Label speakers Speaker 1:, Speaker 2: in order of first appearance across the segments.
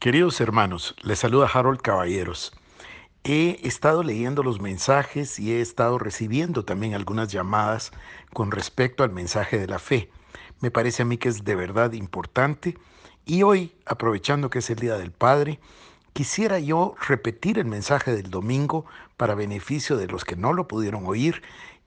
Speaker 1: Queridos hermanos, les saluda Harold Caballeros. He estado leyendo los mensajes y he estado recibiendo también algunas llamadas con respecto al mensaje de la fe. Me parece a mí que es de verdad importante y hoy, aprovechando que es el Día del Padre, quisiera yo repetir el mensaje del domingo para beneficio de los que no lo pudieron oír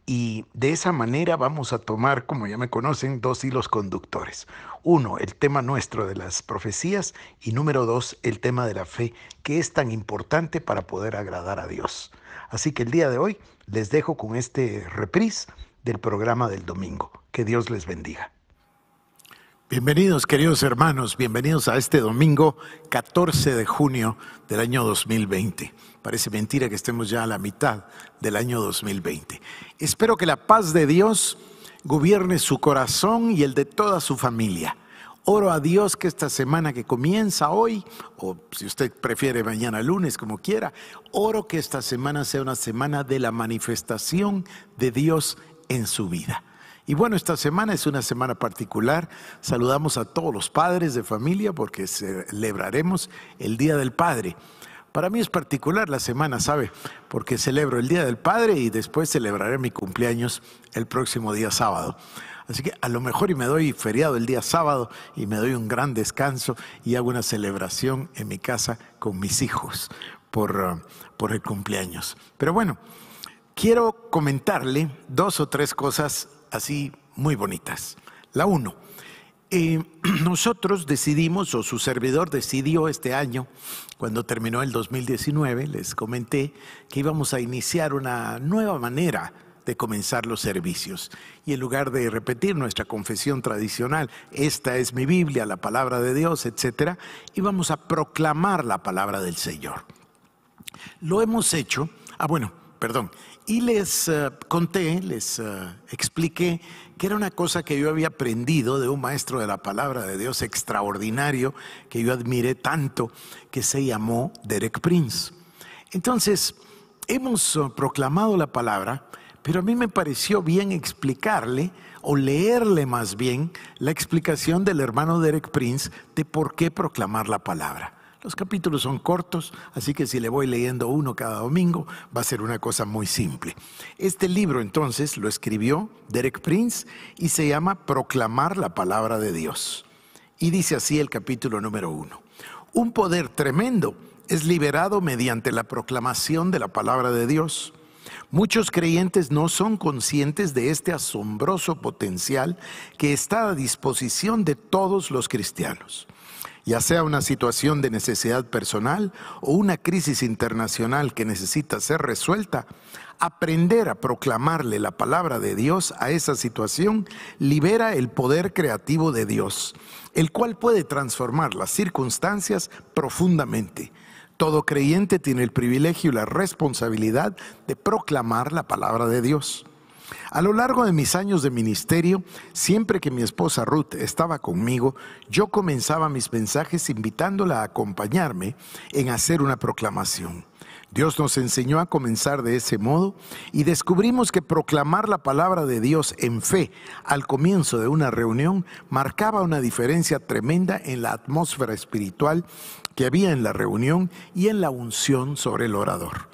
Speaker 1: y de esa manera vamos a tomar, como ya me conocen, dos hilos conductores. Uno, el tema nuestro de las profecías y número dos, el tema de la fe, que es tan importante para poder agradar a Dios. Así que el día de hoy les dejo con este reprise del programa del domingo. Que Dios les bendiga. Bienvenidos queridos hermanos, bienvenidos a este domingo 14 de junio del año 2020. Parece mentira que estemos ya a la mitad del año 2020. Espero que la paz de Dios gobierne su corazón y el de toda su familia. Oro a Dios que esta semana que comienza hoy, o si usted prefiere mañana lunes, como quiera, oro que esta semana sea una semana de la manifestación de Dios en su vida y bueno, esta semana es una semana particular. Saludamos a todos los padres de familia porque celebraremos el Día del Padre. Para mí es particular la semana, ¿sabe? Porque celebro el Día del Padre y después celebraré mi cumpleaños el próximo día sábado. Así que a lo mejor y me doy feriado el día sábado y me doy un gran descanso y hago una celebración en mi casa con mis hijos por, ah, por el cumpleaños. Pero bueno, quiero comentarle dos o tres cosas así muy bonitas. La uno, eh, nosotros decidimos, o su servidor decidió este año, cuando terminó el 2019, les comenté que íbamos a iniciar una nueva manera de comenzar los servicios. Y en lugar de repetir nuestra confesión tradicional, esta es mi Biblia, la palabra de Dios, etc., íbamos a proclamar la palabra del Señor. Lo hemos hecho, ah bueno, perdón, y les eh, conté, les eh, expliqué que era una cosa que yo había aprendido de un maestro de la palabra de Dios extraordinario, que yo admiré tanto, que se llamó Derek Prince. Entonces, hemos eh, proclamado la palabra, pero a mí me pareció bien explicarle o leerle más bien la explicación del hermano Derek Prince de por qué proclamar la palabra. Los capítulos son cortos, así que si le voy leyendo uno cada domingo, va a ser una cosa muy simple. Este libro entonces lo escribió Derek Prince y se llama Proclamar la palabra de Dios. Y dice así el capítulo número uno. Un poder tremendo es liberado mediante la proclamación de la palabra de Dios. Muchos creyentes no son conscientes de este asombroso potencial que está a disposición de todos los cristianos ya sea una situación de necesidad personal o una crisis internacional que necesita ser resuelta, aprender a proclamarle la palabra de Dios a esa situación libera el poder creativo de Dios, el cual puede transformar las circunstancias profundamente. Todo creyente tiene el privilegio y la responsabilidad de proclamar la palabra de Dios. A lo largo de mis años de ministerio, siempre que mi esposa Ruth estaba conmigo, yo comenzaba mis mensajes invitándola a acompañarme en hacer una proclamación. Dios nos enseñó a comenzar de ese modo y descubrimos que proclamar la palabra de Dios en fe al comienzo de una reunión marcaba una diferencia tremenda en la atmósfera espiritual que había en la reunión y en la unción sobre el orador.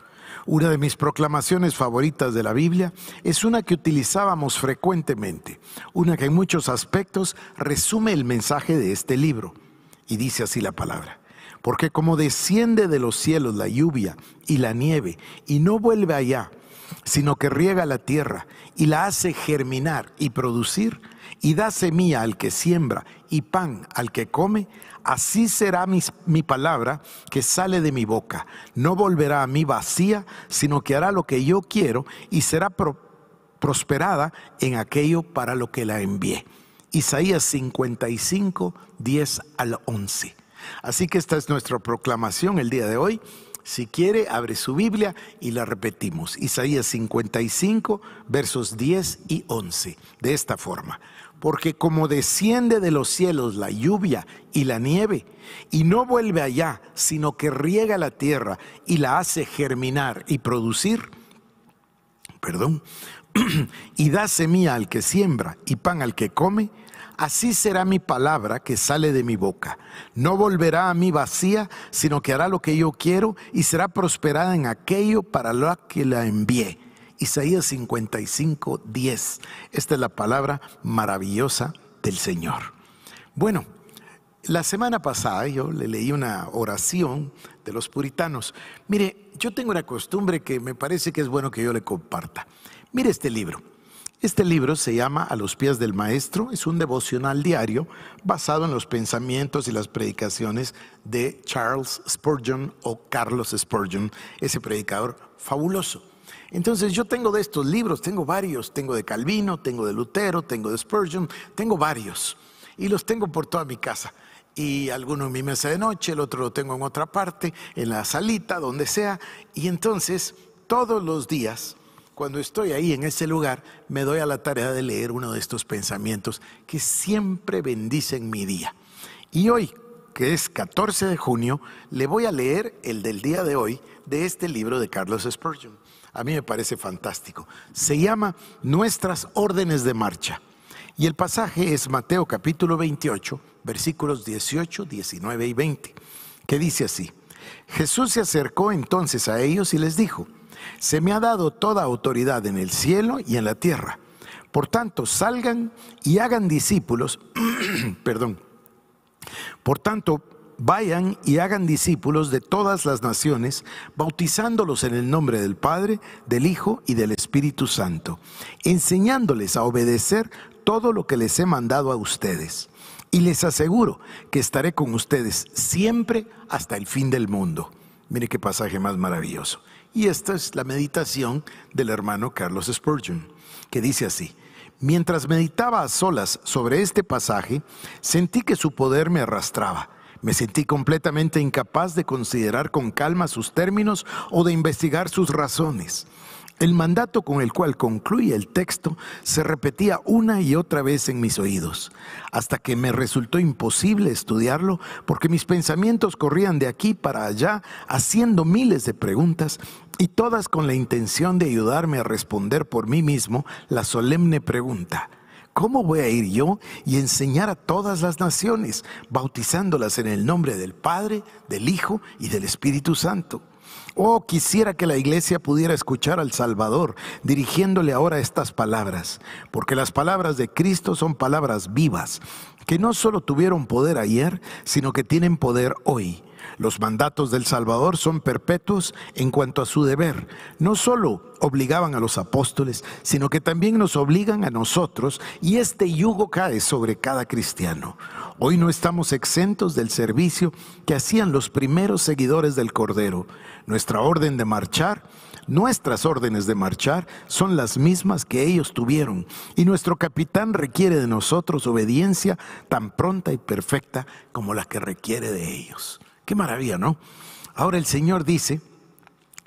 Speaker 1: Una de mis proclamaciones favoritas de la Biblia es una que utilizábamos frecuentemente, una que en muchos aspectos resume el mensaje de este libro. Y dice así la palabra. Porque como desciende de los cielos la lluvia y la nieve y no vuelve allá, sino que riega la tierra y la hace germinar y producir, y da semilla al que siembra y pan al que come, Así será mi, palabra que sale de mi boca. No volverá a mí vacía, sino que hará lo que yo quiero y será prosperada en aquello para lo que la envié. Isaías 55, 10 al 11. Así que esta es nuestra proclamación el día de hoy. Si quiere, abre su Biblia y la repetimos. Isaías 55, versos 10 y 11. De esta forma porque como desciende de los cielos la lluvia y la nieve, y no vuelve allá, sino que riega la tierra y la hace germinar y producir, perdón, y da semilla al que siembra y pan al que come, así será mi palabra que sale de mi boca. No volverá a mí vacía, sino que hará lo que yo quiero y será prosperada en aquello para lo que la envié. Isaías 55, 10. Esta es la palabra maravillosa del Señor. Bueno, la semana pasada yo le leí una oración de los puritanos. Mire, yo tengo una costumbre que me parece que es bueno que yo le comparta. Mire este libro. Este libro se llama A los pies del Maestro, es un devocional diario basado en los pensamientos y las predicaciones de Charles Spurgeon o Carlos Spurgeon, ese predicador fabuloso. Entonces yo tengo de estos libros, tengo varios, tengo de Calvino, tengo de Lutero, tengo de Spurgeon, tengo varios. Y los tengo por toda mi casa. Y alguno en mi mesa de noche, el otro lo tengo en otra parte, en la salita, donde sea. Y entonces todos los días, cuando estoy ahí en ese lugar, me doy a la tarea de leer uno de estos pensamientos que siempre bendicen mi día. Y hoy, que es 14 de junio, le voy a leer el del día de hoy de este libro de Carlos Spurgeon. A mí me parece fantástico. Se llama Nuestras órdenes de marcha. Y el pasaje es Mateo capítulo 28, versículos 18, 19 y 20, que dice así. Jesús se acercó entonces a ellos y les dijo, se me ha dado toda autoridad en el cielo y en la tierra. Por tanto, salgan y hagan discípulos, perdón, por tanto, Vayan y hagan discípulos de todas las naciones, bautizándolos en el nombre del Padre, del Hijo y del Espíritu Santo, enseñándoles a obedecer todo lo que les he mandado a ustedes. Y les aseguro que estaré con ustedes siempre hasta el fin del mundo. Mire qué pasaje más maravilloso. Y esta es la meditación del hermano Carlos Spurgeon, que dice así. Mientras meditaba a solas sobre este pasaje, sentí que su poder me arrastraba me sentí completamente incapaz de considerar con calma sus términos o de investigar sus razones. El mandato con el cual concluye el texto se repetía una y otra vez en mis oídos, hasta que me resultó imposible estudiarlo porque mis pensamientos corrían de aquí para allá haciendo miles de preguntas y todas con la intención de ayudarme a responder por mí mismo la solemne pregunta, ¿Cómo voy a ir yo y enseñar a todas las naciones, bautizándolas en el nombre del Padre, del Hijo y del Espíritu Santo? Oh, quisiera que la iglesia pudiera escuchar al Salvador dirigiéndole ahora estas palabras, porque las palabras de Cristo son palabras vivas, que no solo tuvieron poder ayer, sino que tienen poder hoy. Los mandatos del Salvador son perpetuos en cuanto a su deber. No solo obligaban a los apóstoles, sino que también nos obligan a nosotros y este yugo cae sobre cada cristiano. Hoy no estamos exentos del servicio que hacían los primeros seguidores del Cordero. Nuestra orden de marchar Nuestras órdenes de marchar son las mismas que ellos tuvieron y nuestro capitán requiere de nosotros obediencia tan pronta y perfecta como la que requiere de ellos. Qué maravilla, ¿no? Ahora el Señor dice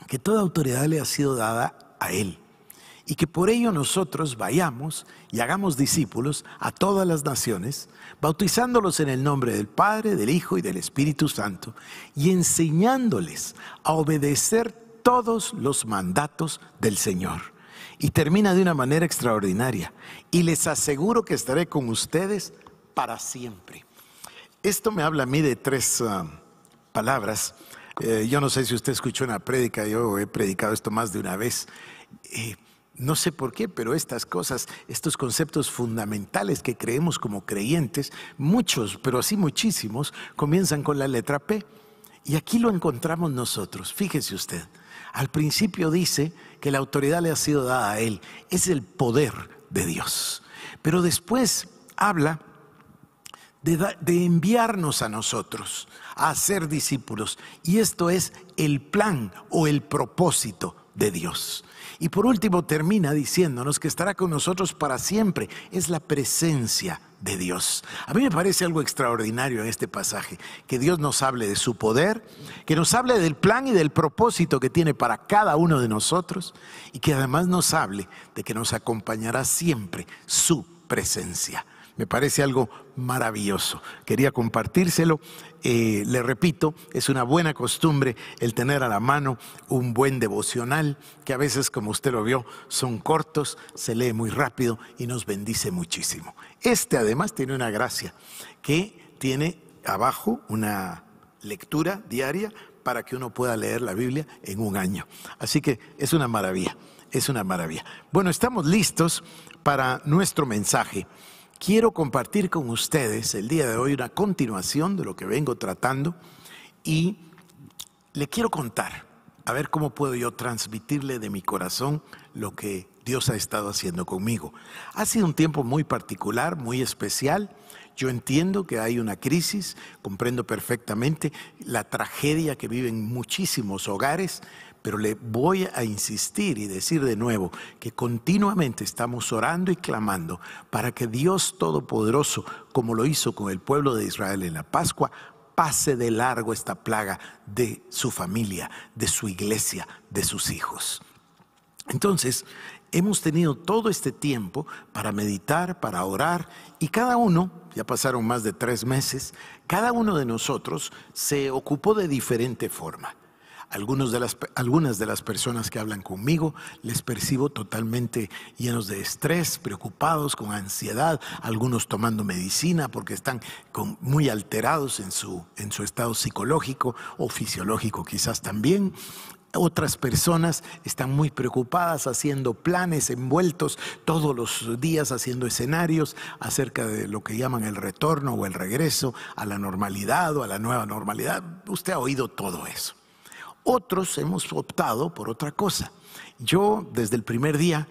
Speaker 1: que toda autoridad le ha sido dada a Él y que por ello nosotros vayamos y hagamos discípulos a todas las naciones, bautizándolos en el nombre del Padre, del Hijo y del Espíritu Santo, y enseñándoles a obedecer todos los mandatos del Señor. Y termina de una manera extraordinaria, y les aseguro que estaré con ustedes para siempre. Esto me habla a mí de tres... Ah, palabras. Eh, yo no sé si usted escuchó una prédica, yo he predicado esto más de una vez. Eh, no sé por qué, pero estas cosas, estos conceptos fundamentales que creemos como creyentes, muchos, pero así muchísimos, comienzan con la letra P. Y aquí lo encontramos nosotros. Fíjese usted, al principio dice que la autoridad le ha sido dada a él. Es el poder de Dios. Pero después habla de, de enviarnos a nosotros, a ser discípulos. Y esto es el plan o el propósito de Dios. Y por último termina diciéndonos que estará con nosotros para siempre. Es la presencia de Dios. A mí me parece algo extraordinario en este pasaje, que Dios nos hable de su poder, que nos hable del plan y del propósito que tiene para cada uno de nosotros y que además nos hable de que nos acompañará siempre su presencia. Me parece algo maravilloso. Quería compartírselo. Eh, le repito, es una buena costumbre el tener a la mano un buen devocional, que a veces, como usted lo vio, son cortos, se lee muy rápido y nos bendice muchísimo. Este además tiene una gracia, que tiene abajo una lectura diaria para que uno pueda leer la Biblia en un año. Así que es una maravilla, es una maravilla. Bueno, estamos listos para nuestro mensaje quiero compartir con ustedes el día de hoy una continuación de lo que vengo tratando y le quiero contar, a ver cómo puedo yo transmitirle de mi corazón lo que Dios ha estado haciendo conmigo. Ha sido un tiempo muy particular, muy especial. Yo entiendo que hay una crisis, comprendo perfectamente la tragedia que viven muchísimos hogares, pero le voy a insistir y decir de nuevo que continuamente estamos orando y clamando para que Dios Todopoderoso, como lo hizo con el pueblo de Israel en la Pascua, pase de largo esta plaga de su familia, de su iglesia, de sus hijos. Entonces, hemos tenido todo este tiempo para meditar, para orar, y cada uno, ya pasaron más de tres meses, cada uno de nosotros se ocupó de diferente forma algunas de las personas que hablan conmigo les percibo totalmente llenos de estrés, preocupados, con ansiedad, algunos tomando medicina porque están muy alterados en su, en su estado psicológico o fisiológico quizás también. Otras personas están muy preocupadas haciendo planes envueltos todos los días, haciendo escenarios acerca de lo que llaman el retorno o el regreso a la normalidad o a la nueva normalidad. Usted ha oído todo eso. Otros hemos optado por otra cosa. Yo desde el primer día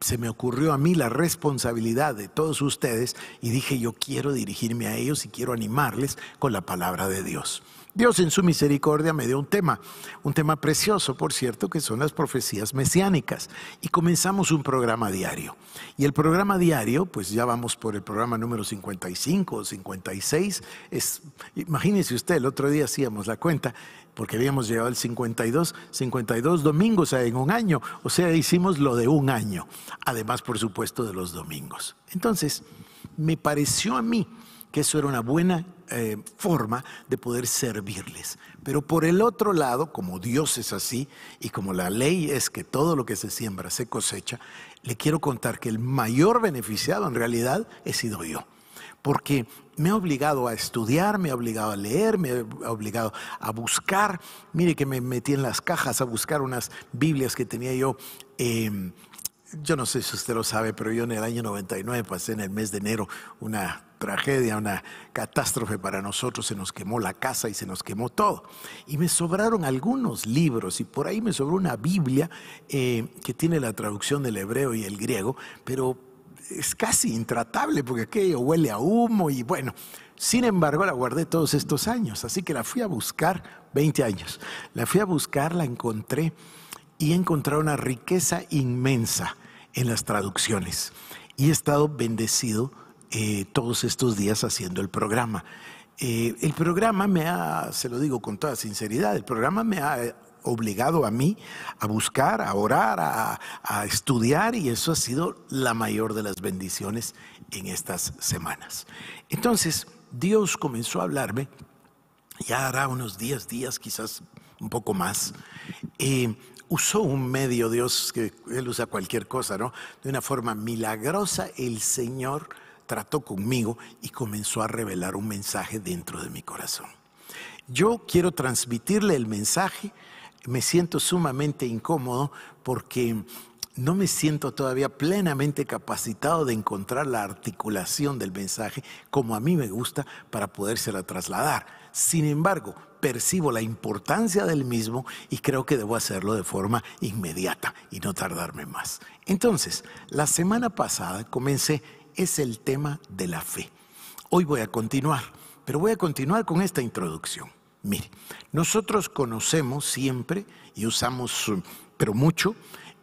Speaker 1: se me ocurrió a mí la responsabilidad de todos ustedes y dije yo quiero dirigirme a ellos y quiero animarles con la palabra de Dios. Dios en su misericordia me dio un tema, un tema precioso, por cierto, que son las profecías mesiánicas. Y comenzamos un programa diario. Y el programa diario, pues ya vamos por el programa número 55 o 56. Es, imagínese usted, el otro día hacíamos la cuenta, porque habíamos llegado al 52, 52 domingos en un año. O sea, hicimos lo de un año. Además, por supuesto, de los domingos. Entonces, me pareció a mí que eso era una buena eh, forma de poder servirles. Pero por el otro lado, como Dios es así y como la ley es que todo lo que se siembra se cosecha, le quiero contar que el mayor beneficiado en realidad he sido yo porque me ha obligado a estudiar, me ha obligado a leer, me ha obligado a buscar. Mire que me metí en las cajas a buscar unas Biblias que tenía yo. Em, yo no sé si usted lo sabe, pero yo en el año 99 pasé en el mes de enero una tragedia, una catástrofe para nosotros, se nos quemó la casa y se nos quemó todo. Y me sobraron algunos libros y por ahí me sobró una Biblia eh, que tiene la traducción del hebreo y el griego, pero es casi intratable porque aquello huele a humo y bueno. Sin embargo, la guardé todos estos años, así que la fui a buscar, 20 años, la fui a buscar, la encontré y he encontrado una riqueza inmensa en las traducciones. Y he estado bendecido eh, todos estos días haciendo el programa. Eh, el programa me ha, se lo digo con toda sinceridad, el programa me ha eh, obligado a mí a buscar, a orar, a, estudiar y eso ha sido la mayor de las bendiciones en estas semanas. Entonces, Dios comenzó a hablarme, ya hará unos 10 días, quizás un poco más, usó un medio, Dios, que Él usa cualquier cosa, ¿no? De una forma milagrosa, el Señor trató conmigo y comenzó a revelar un mensaje dentro de mi corazón. Yo quiero transmitirle el mensaje, me siento sumamente incómodo porque no me siento todavía plenamente capacitado de encontrar la articulación del mensaje como a mí me gusta para podérsela trasladar. Sin embargo, percibo la importancia del mismo y creo que debo hacerlo de forma inmediata y no tardarme más. Entonces, la semana pasada comencé es el tema de la fe. Hoy voy a continuar, pero voy a continuar con esta introducción. Mire, nosotros conocemos siempre y usamos, mm, pero mucho,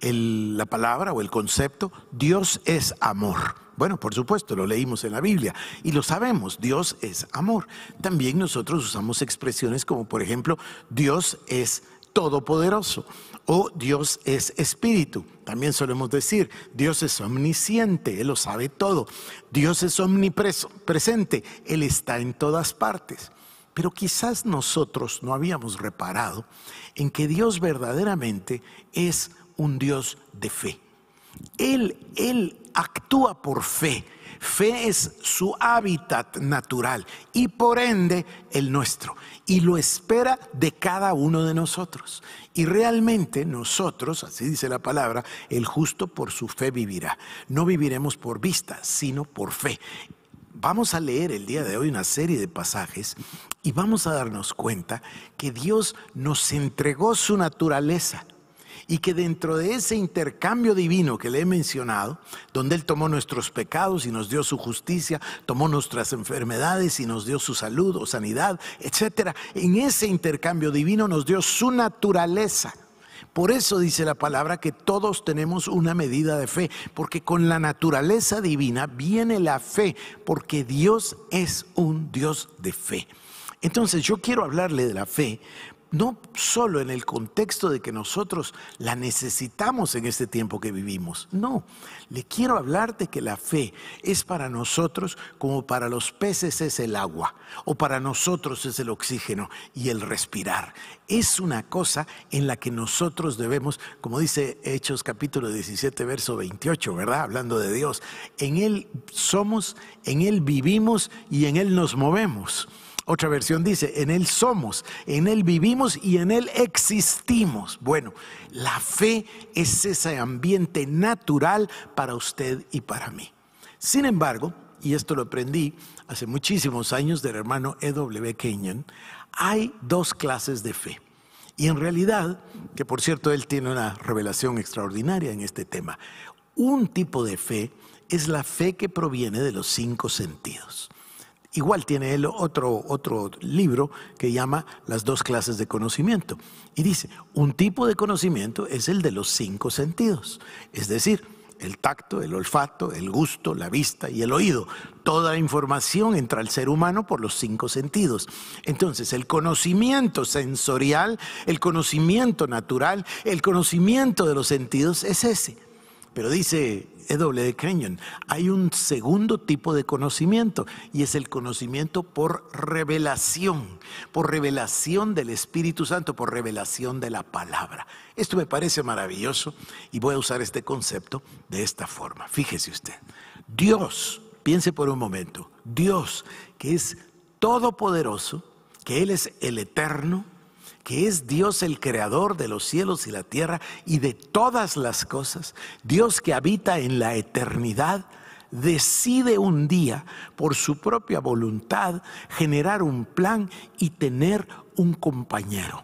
Speaker 1: la palabra o el concepto, Dios es amor. Bueno, por supuesto, lo leímos en la Biblia y lo sabemos, Dios es amor. También nosotros usamos expresiones como, por ejemplo, Dios es todopoderoso o oh, Dios es espíritu. También solemos decir, Dios es omnisciente, Él lo sabe todo. Dios es omnipresente, Él está en todas partes. Pero quizás nosotros no habíamos reparado en que Dios verdaderamente es un Dios de fe. Él, Él actúa por fe. Fe es su hábitat natural y por ende el nuestro y lo espera de cada uno de nosotros. Y realmente nosotros, así dice la palabra, el justo por su fe vivirá. No viviremos por vista, sino por fe. Vamos a leer el día de hoy una serie de pasajes y vamos a darnos cuenta que Dios nos entregó su naturaleza y que dentro de ese intercambio divino que le he mencionado, donde Él tomó nuestros pecados y nos dio su justicia, tomó nuestras enfermedades y nos dio su salud o sanidad, etc., en ese intercambio divino nos dio su naturaleza. Por eso dice la palabra que todos tenemos una medida de fe, porque con la naturaleza divina viene la fe, porque Dios es un Dios de fe. Entonces yo quiero hablarle de la fe no solo en el contexto de que nosotros la necesitamos en este tiempo que vivimos, no, le quiero hablar de que la fe es para nosotros como para los peces es el agua, o para nosotros es el oxígeno y el respirar. Es una cosa en la que nosotros debemos, como dice Hechos capítulo 17, verso 28, ¿verdad? Hablando de Dios, en Él somos, en Él vivimos y en Él nos movemos. Otra versión dice, en Él somos, en Él vivimos y en Él existimos. Bueno, la fe es ese ambiente natural para usted y para mí. Sin embargo, y esto lo aprendí hace muchísimos años del hermano E.W. Kenyon, hay dos clases de fe. Y en realidad, que por cierto él tiene una revelación extraordinaria en este tema, un tipo de fe es la fe que proviene de los cinco sentidos. Igual tiene él otro, otro libro que llama Las dos clases de conocimiento. Y dice, un tipo de conocimiento es el de los cinco sentidos, es decir, el tacto, el olfato, el gusto, la vista y el oído. Toda la información entra al ser humano por los cinco sentidos. Entonces, el conocimiento sensorial, el conocimiento natural, el conocimiento de los sentidos es ese. Pero dice de Hay un segundo tipo de conocimiento y es el conocimiento por revelación, por revelación del Espíritu Santo, por revelación de la palabra. Esto me parece maravilloso y voy a usar este concepto de esta forma. Fíjese usted, Dios, piense por un momento, Dios que es todopoderoso, que Él es el eterno, que es Dios el creador de los cielos y la tierra y de todas las cosas, Dios que habita en la eternidad, decide un día, por su propia voluntad, generar un plan y tener un compañero.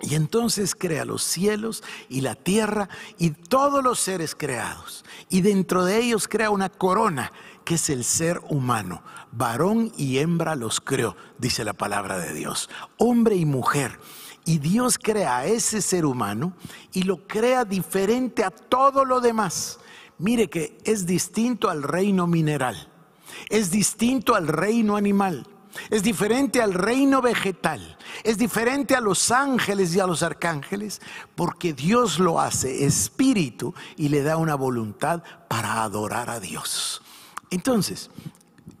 Speaker 1: Y entonces crea los cielos y la tierra y todos los seres creados. Y dentro de ellos crea una corona que es el ser humano. Varón y hembra los creó, dice la palabra de Dios. Hombre y mujer. Y Dios crea a ese ser humano y lo crea diferente a todo lo demás. Mire que es distinto al reino mineral, es distinto al reino animal, es diferente al reino vegetal, es diferente a los ángeles y a los arcángeles, porque Dios lo hace espíritu y le da una voluntad para adorar a Dios. Entonces,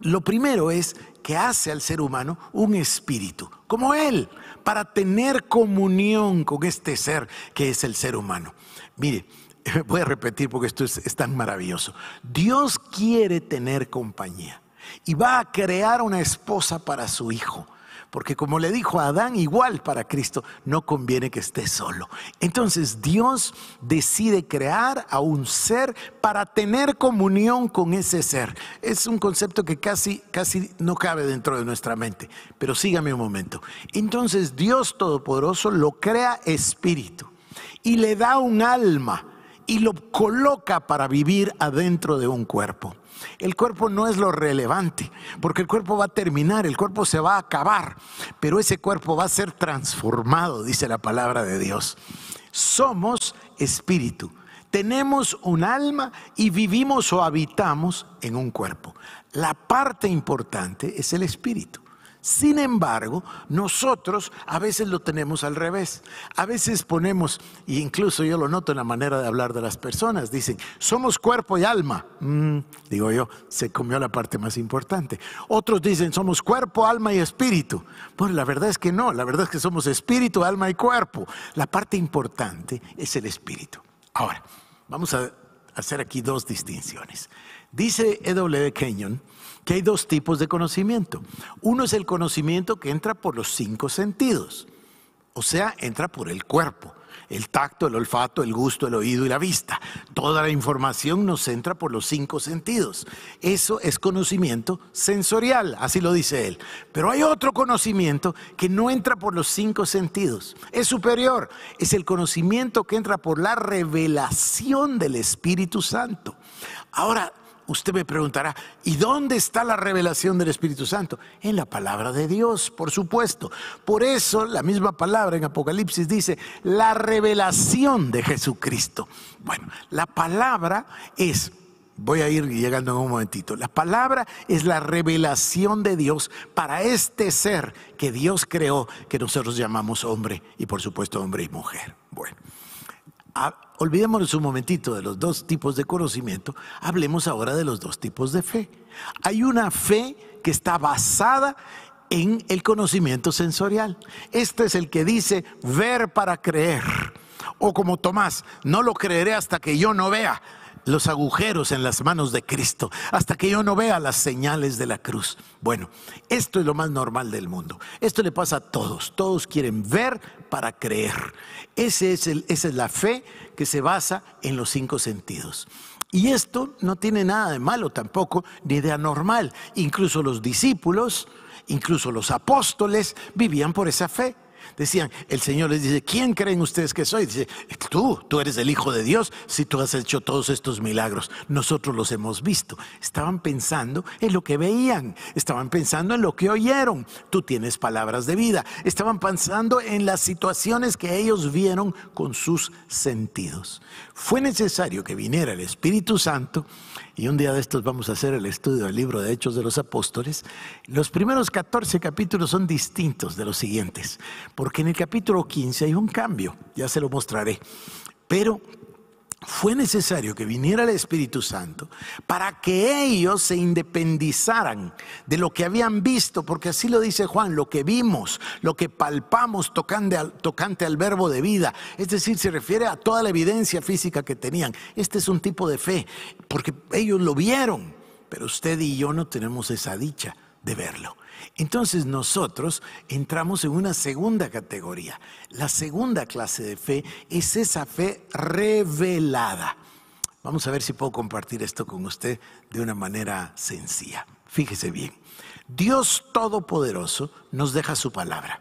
Speaker 1: lo primero es que hace al ser humano un espíritu, como él, para tener comunión con este ser que es el ser humano. Mire, voy a repetir porque esto es, es tan maravilloso. Dios quiere tener compañía y va a crear una esposa para su hijo porque como le dijo a Adán, igual para Cristo, no conviene que esté solo. Entonces Dios decide crear a un ser para tener comunión con ese ser. Es un concepto que casi, casi no cabe dentro de nuestra mente, pero sígame un momento. Entonces Dios Todopoderoso lo crea espíritu y le da un alma y lo coloca para vivir adentro de un cuerpo. El cuerpo no es lo relevante, porque el cuerpo va a terminar, el cuerpo se va a acabar, pero ese cuerpo va a ser transformado, dice la palabra de Dios. Somos espíritu, tenemos un alma y vivimos o habitamos en un cuerpo. La parte importante es el espíritu. Sin embargo, nosotros a veces lo tenemos al revés. A veces ponemos, e incluso yo lo noto en la manera de hablar de las personas, dicen, somos cuerpo y alma. Mm, digo yo, se comió la parte más importante. Otros dicen, somos cuerpo, alma y espíritu. Pues la verdad es que no, la verdad es que somos espíritu, alma y cuerpo. La parte importante es el espíritu. Ahora, vamos a hacer aquí dos distinciones. Dice E.W. Kenyon, que hay dos tipos de conocimiento. Uno es el conocimiento que entra por los cinco sentidos, o sea, entra por el cuerpo. El tacto, el olfato, el gusto, el oído y la vista. Toda la información nos entra por los cinco sentidos. Eso es conocimiento sensorial, así lo dice él. Pero hay otro conocimiento que no entra por los cinco sentidos. Es superior. Es el conocimiento que entra por la revelación del Espíritu Santo. Ahora, usted me preguntará, ¿y dónde está la revelación del Espíritu Santo? En la palabra de Dios, por supuesto. Por eso la misma palabra en Apocalipsis dice, la revelación de Jesucristo. Bueno, la palabra es Voy a ir llegando en un momentito. La palabra es la revelación de Dios para este ser que Dios creó, que nosotros llamamos hombre y por supuesto hombre y mujer. Bueno. Ah, olvidémonos un momentito de los dos tipos de conocimiento, hablemos ahora de los dos tipos de fe. Hay una fe que está basada en el conocimiento sensorial. Este es el que dice ver para creer. O como Tomás, no lo creeré hasta que yo no vea los agujeros en las manos de Cristo hasta que yo no vea las señales de la cruz. Bueno, esto es lo más normal del mundo. Esto le pasa a todos. Todos quieren ver para creer. Ese es esa es la fe que se basa en los cinco sentidos. Y esto no tiene nada de malo tampoco, ni de anormal. Incluso los discípulos, incluso los apóstoles vivían por esa fe decían, el Señor les dice, ¿quién creen ustedes que soy? Dice, tú, tú eres el Hijo de Dios si tú has hecho todos estos milagros. Nosotros los hemos visto. Estaban pensando en lo que veían, estaban pensando en lo que oyeron. Tú tienes palabras de vida. Estaban pensando en las situaciones que ellos vieron con sus sentidos. Fue necesario que viniera el Espíritu Santo y un día de estos vamos a hacer el estudio del libro de Hechos de los Apóstoles, los primeros 14 capítulos son distintos de los siguientes, porque en el capítulo 15 hay un cambio, ya se lo mostraré, pero fue necesario que viniera el Espíritu Santo para que ellos se independizaran de lo que habían visto, porque así lo dice Juan, lo que vimos, lo que palpamos tocante al, verbo de vida, es decir, se refiere a toda la evidencia física que tenían. Este es un tipo de fe, porque ellos lo vieron, pero usted y yo no tenemos esa dicha de verlo. Entonces nosotros entramos en una segunda categoría. La segunda clase de fe es esa fe revelada. Vamos a ver si puedo compartir esto con usted de una manera sencilla. Fíjese bien, Dios Todopoderoso nos deja su palabra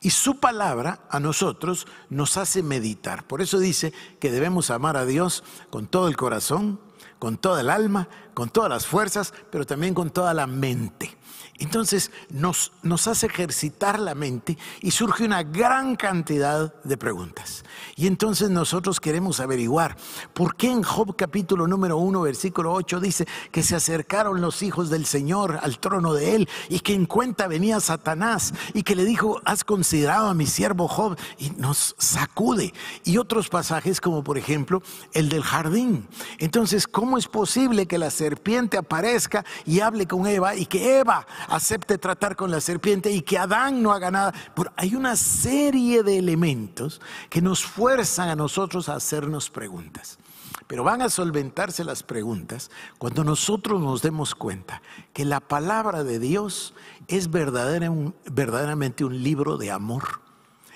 Speaker 1: y su palabra a nosotros nos hace meditar. Por eso dice que debemos amar a Dios con todo el corazón, con toda el alma, con todas las fuerzas, pero también con toda la mente. Entonces nos, hace ejercitar la mente y surge una gran cantidad de preguntas. Y entonces nosotros queremos averiguar por qué en Job capítulo número 1, versículo 8 dice que se acercaron los hijos del Señor al trono de él y que en cuenta venía Satanás y que le dijo, has considerado a mi siervo Job y nos sacude. Y otros pasajes como por ejemplo el del jardín. Entonces, ¿cómo es posible que la serpiente aparezca y hable con Eva y que Eva acepte tratar con la serpiente y que Adán no haga nada. Pero hay una serie de elementos que nos fuerzan a nosotros a hacernos preguntas. Pero van a solventarse las preguntas cuando nosotros nos demos cuenta que la palabra de Dios es verdaderamente un libro de amor.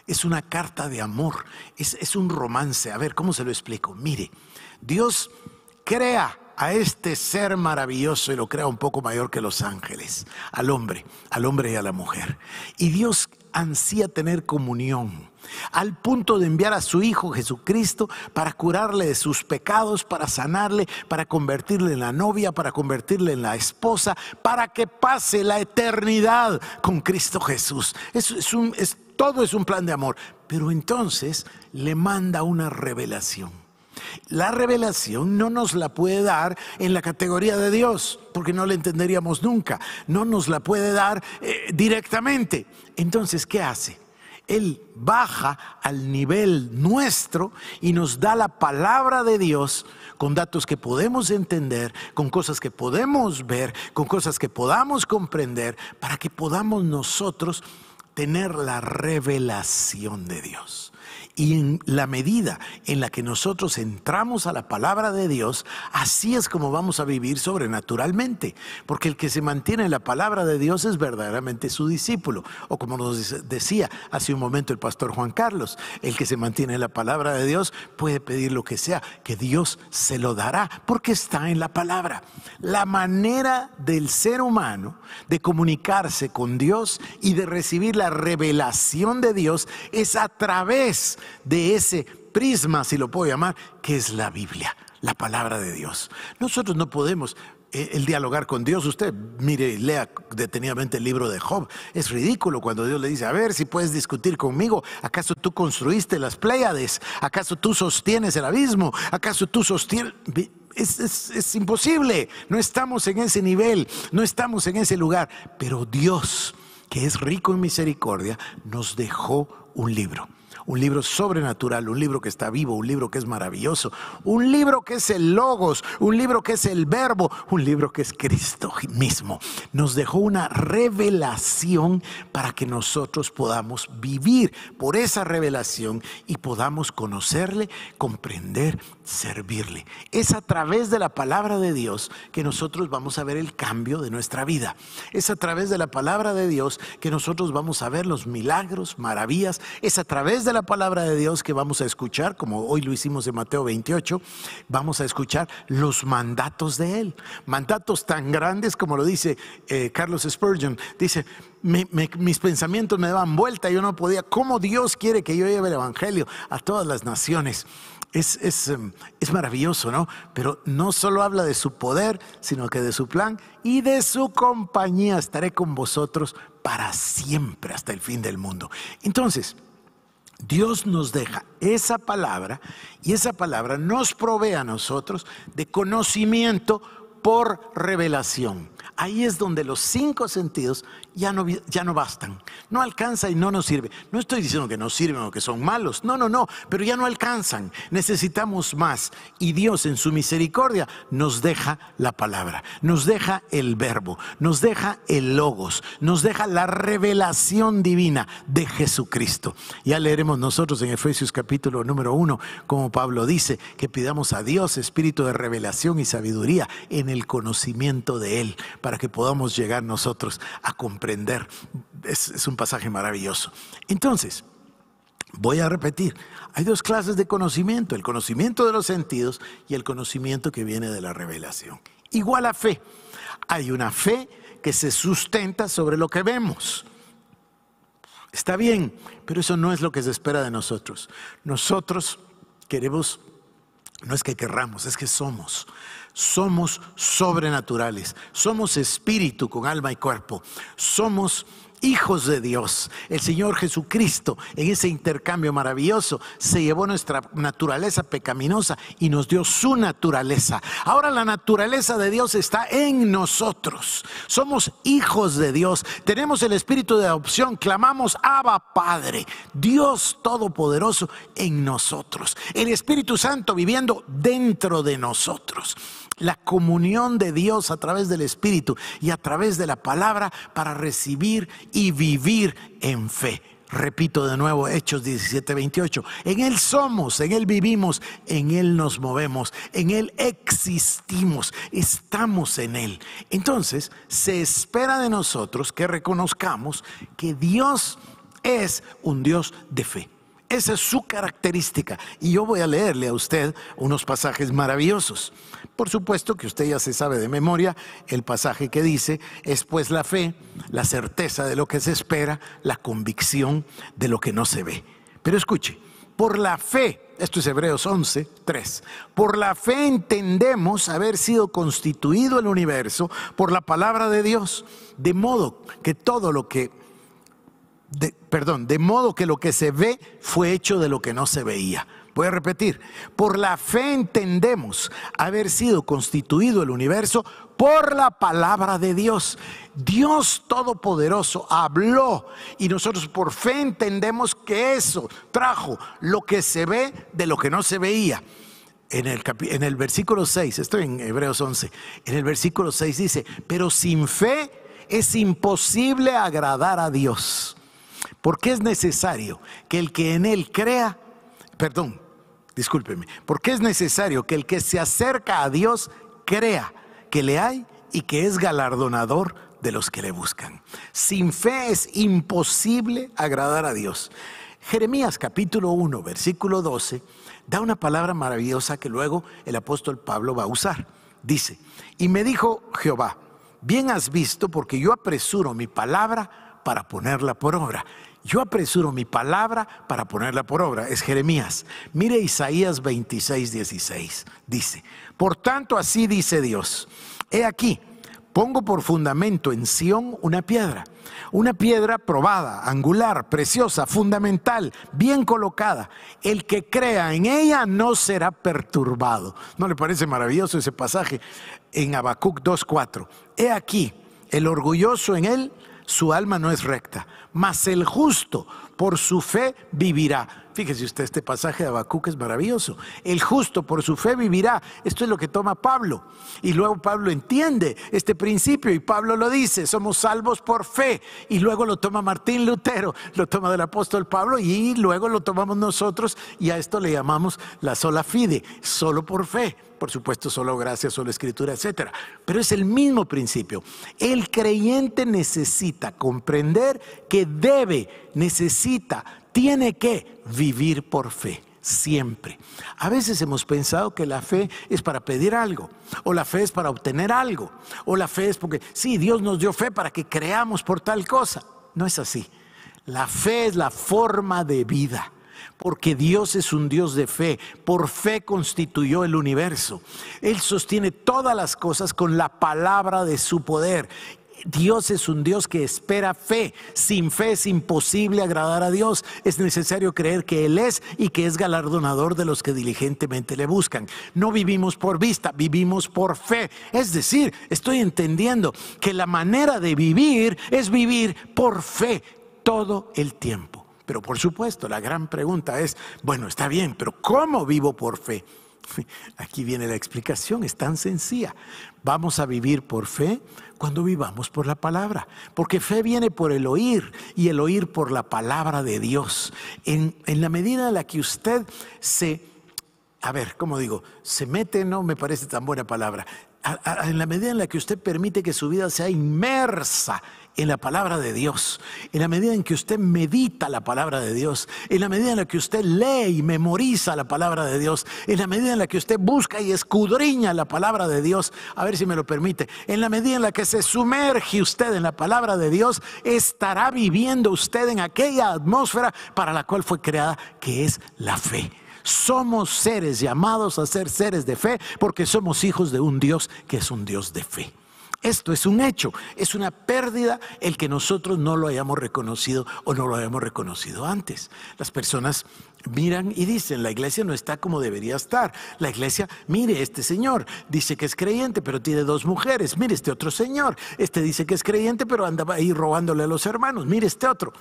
Speaker 1: Es una carta de amor, es, es un romance. A ver, ¿cómo se lo explico? Mire, Dios crea a este ser maravilloso y lo crea un poco mayor que los ángeles, al hombre, al hombre y a la mujer. Y Dios ansía tener comunión, al punto de enviar a su Hijo Jesucristo para curarle de sus pecados, para sanarle, para convertirle en la novia, para convertirle en la esposa, para que pase la eternidad con Cristo Jesús. todo es un plan de amor. Pero entonces le manda una revelación. La revelación no nos la puede dar en la categoría de Dios, porque no la entenderíamos nunca. No nos la puede dar eh, directamente. Entonces, ¿qué hace? Él baja al nivel nuestro y nos da la palabra de Dios con datos que podemos entender, con cosas que podemos ver, con cosas que podamos comprender, para que podamos nosotros tener la revelación de Dios. Y en la medida en la que nosotros entramos a la palabra de Dios, así es como vamos a vivir sobrenaturalmente. Porque el que se mantiene en la palabra de Dios es verdaderamente su discípulo. O como nos decía hace un momento el pastor Juan Carlos, el que se mantiene en la palabra de Dios puede pedir lo que sea, que Dios se lo dará, porque está en la palabra. La manera del ser humano de comunicarse con Dios y de recibir la revelación de Dios es a través de ese prisma, si lo puedo llamar, que es la Biblia, la palabra de Dios. Nosotros no podemos eh, el dialogar con Dios. Usted mire, y lea detenidamente el libro de Job. Es ridículo cuando Dios le dice, a ver si puedes discutir conmigo. ¿Acaso tú construiste las Pléyades? ¿Acaso tú sostienes el abismo? ¿Acaso tú sostienes... es imposible, no estamos en ese nivel, no estamos en ese lugar, pero Dios, que es rico en misericordia, nos dejó un libro un libro sobrenatural, un libro que está vivo, un libro que es maravilloso, un libro que es el logos, un libro que es el verbo, un libro que es Cristo mismo. Nos dejó una revelación para que nosotros podamos vivir por esa revelación y podamos conocerle, comprender servirle. Es a través de la palabra de Dios que nosotros vamos a ver el cambio de nuestra vida. Es a través de la palabra de Dios que nosotros vamos a ver los milagros, maravillas. Es a través de la palabra de Dios que vamos a escuchar, como hoy lo hicimos en Mateo 28, vamos a escuchar los mandatos de Él. Mandatos tan grandes como lo dice eh, Carlos Spurgeon. Dice, mis pensamientos me daban vuelta, yo no podía. ¿Cómo Dios quiere que yo lleve el Evangelio a todas las naciones? Es, em, es, maravilloso, ¿no? Pero no solo habla de su poder, sino que de su plan y de su compañía. Estaré con vosotros para siempre, hasta el fin del mundo. Entonces, Dios nos deja esa palabra y esa palabra nos provee a nosotros de conocimiento por revelación. Ahí es donde los cinco sentidos ya no, ya no bastan. No alcanza y no nos sirve. No estoy diciendo que no sirven o que son malos. No, no, no. Pero ya no alcanzan. Necesitamos más. Y Dios en su misericordia nos deja la palabra. Nos deja el verbo. Nos deja el logos. Nos deja la revelación divina de Jesucristo. Ya leeremos nosotros en Efesios capítulo número uno, como Pablo dice, que pidamos a Dios espíritu de revelación y sabiduría en el conocimiento de Él, para que podamos llegar nosotros a comprender. Es, un pasaje maravilloso. Entonces, voy a repetir, hay dos clases de conocimiento, el conocimiento de los sentidos y el conocimiento que viene de la revelación. Igual a fe. Hay una fe que se sustenta sobre lo que vemos. Está bien, pero eso no es lo que se espera de nosotros. Nosotros queremos, no es que querramos, es que somos somos sobrenaturales, somos espíritu con alma y cuerpo, somos hijos de Dios. El Señor Jesucristo, en ese intercambio maravilloso, se llevó nuestra naturaleza pecaminosa y nos dio su naturaleza. Ahora la naturaleza de Dios está en nosotros. Somos hijos de Dios. Tenemos el espíritu de adopción. Clamamos, Abba Padre, Dios Todopoderoso en nosotros. El Espíritu Santo viviendo dentro de nosotros la comunión de Dios a través del Espíritu y a través de la palabra para recibir y vivir en fe. Repito de nuevo Hechos 17, 28. En Él somos, en Él vivimos, en Él nos movemos, en Él existimos, estamos en Él. Entonces, se espera de nosotros que reconozcamos que Dios es un Dios de fe. Esa es su característica. Y yo voy a leerle a usted unos pasajes maravillosos. Por supuesto que usted ya se sabe de memoria el pasaje que dice, es pues la fe, la certeza de lo que se espera, la convicción de lo que no se ve. Pero escuche, por la fe, esto es Hebreos 11, 3. Por la fe entendemos haber sido constituido el universo por la palabra de Dios, de modo que todo lo que perdón, de modo que lo que se ve fue hecho de lo que no se veía. Voy a repetir, por la fe entendemos haber sido constituido el universo por la palabra de Dios. Dios Todopoderoso habló y nosotros por fe entendemos que eso trajo lo que se ve de lo que no se veía. En el, en el versículo 6, estoy en Hebreos 11, en el versículo 6 dice, pero sin fe es imposible agradar a Dios. Porque es necesario que el que en él crea, perdón, discúlpeme, porque es necesario que el que se acerca a Dios crea que le hay y que es galardonador de los que le buscan. Sin fe es imposible agradar a Dios. Jeremías capítulo 1, versículo 12, da una palabra maravillosa que luego el apóstol Pablo va a usar. Dice, y me dijo Jehová, bien has visto porque yo apresuro mi palabra para ponerla por obra. Yo apresuro mi palabra para ponerla por obra. Es Jeremías. Mire Isaías 26, 16. Dice, por tanto así dice Dios. He aquí, pongo por fundamento en Sión una piedra. Una piedra probada, angular, preciosa, fundamental, bien colocada. El que crea en ella no será perturbado. ¿No le parece maravilloso ese pasaje en Habacuc 2.4? He aquí, el orgulloso en él, su alma no es recta mas el justo por su fe vivirá. Fíjese usted, este pasaje de Habacuc es maravilloso. El justo por su fe vivirá. Esto es lo que toma Pablo. Y luego Pablo entiende este principio y Pablo lo dice, somos salvos por fe. Y luego lo toma Martín Lutero, lo toma del apóstol Pablo y luego lo tomamos nosotros y a esto le llamamos la sola fide, solo por fe. Por supuesto, solo gracias, solo escritura, etcétera. Pero es el mismo principio. El creyente necesita comprender que debe, necesita tiene que vivir por fe siempre. A veces hemos pensado que la fe es para pedir algo, o la fe es para obtener algo, o la fe es porque, sí, Dios nos dio fe para que creamos por tal cosa. No es así. La fe es la forma de vida. Porque Dios es un Dios de fe. Por fe constituyó el universo. Él sostiene todas las cosas con la palabra de su poder. Dios es un Dios que espera fe. Sin fe es imposible agradar a Dios. Es necesario creer que Él es y que es galardonador de los que diligentemente le buscan. No vivimos por vista, vivimos por fe. Es decir, estoy entendiendo que la manera de vivir es vivir por fe todo el tiempo. Pero por supuesto, la gran pregunta es, bueno, está bien, pero ¿cómo vivo por fe? Aquí viene la explicación, es tan sencilla. Vamos a vivir por fe cuando vivamos por la palabra, porque fe viene por el oír y el oír por la palabra de Dios. En, la medida en la que usted se, a ver, ¿cómo digo? Se mete, no me parece tan buena palabra, en la medida en la que usted permite que su vida sea inmersa en la palabra de Dios, en la medida en que usted medita la palabra de Dios, en la medida en la que usted lee y memoriza la palabra de Dios, en la medida en la que usted busca y escudriña la palabra de Dios, a ver si me lo permite, en la medida en la que se sumerge usted en la palabra de Dios, estará viviendo usted en aquella atmósfera para la cual fue creada, que es la fe. Somos seres llamados a ser seres de fe porque somos hijos de un Dios que es un Dios de fe. Esto es un hecho, es una pérdida el que nosotros no lo hayamos reconocido o no lo hayamos reconocido antes. Las personas miran y dicen, la iglesia no está como debería estar. La iglesia, mire, este señor dice que es creyente, pero tiene dos mujeres. Mire, este otro señor, este dice que es creyente, pero anda ahí robándole a los hermanos. Mire, este otro.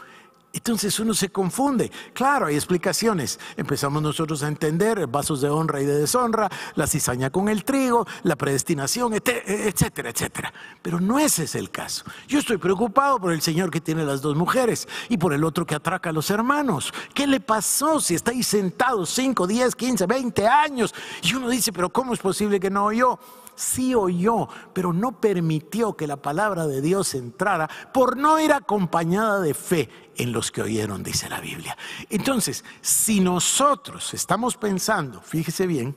Speaker 1: Entonces uno se confunde. Claro, hay explicaciones. Empezamos nosotros a entender vasos de honra y de deshonra, la cizaña con el trigo, la predestinación, etcétera, etcétera. Pero no ese es el caso. Yo estoy preocupado por el señor que tiene las dos mujeres y por el otro que atraca a los hermanos. ¿Qué le pasó si está ahí sentado 5, 10, 15, 20 años? Y uno dice, pero ¿cómo es posible que no oyó? sí oyó, pero no permitió que la palabra de Dios entrara por no ir acompañada de fe en los que oyeron, dice la Biblia. Entonces, si nosotros estamos pensando, fíjese bien,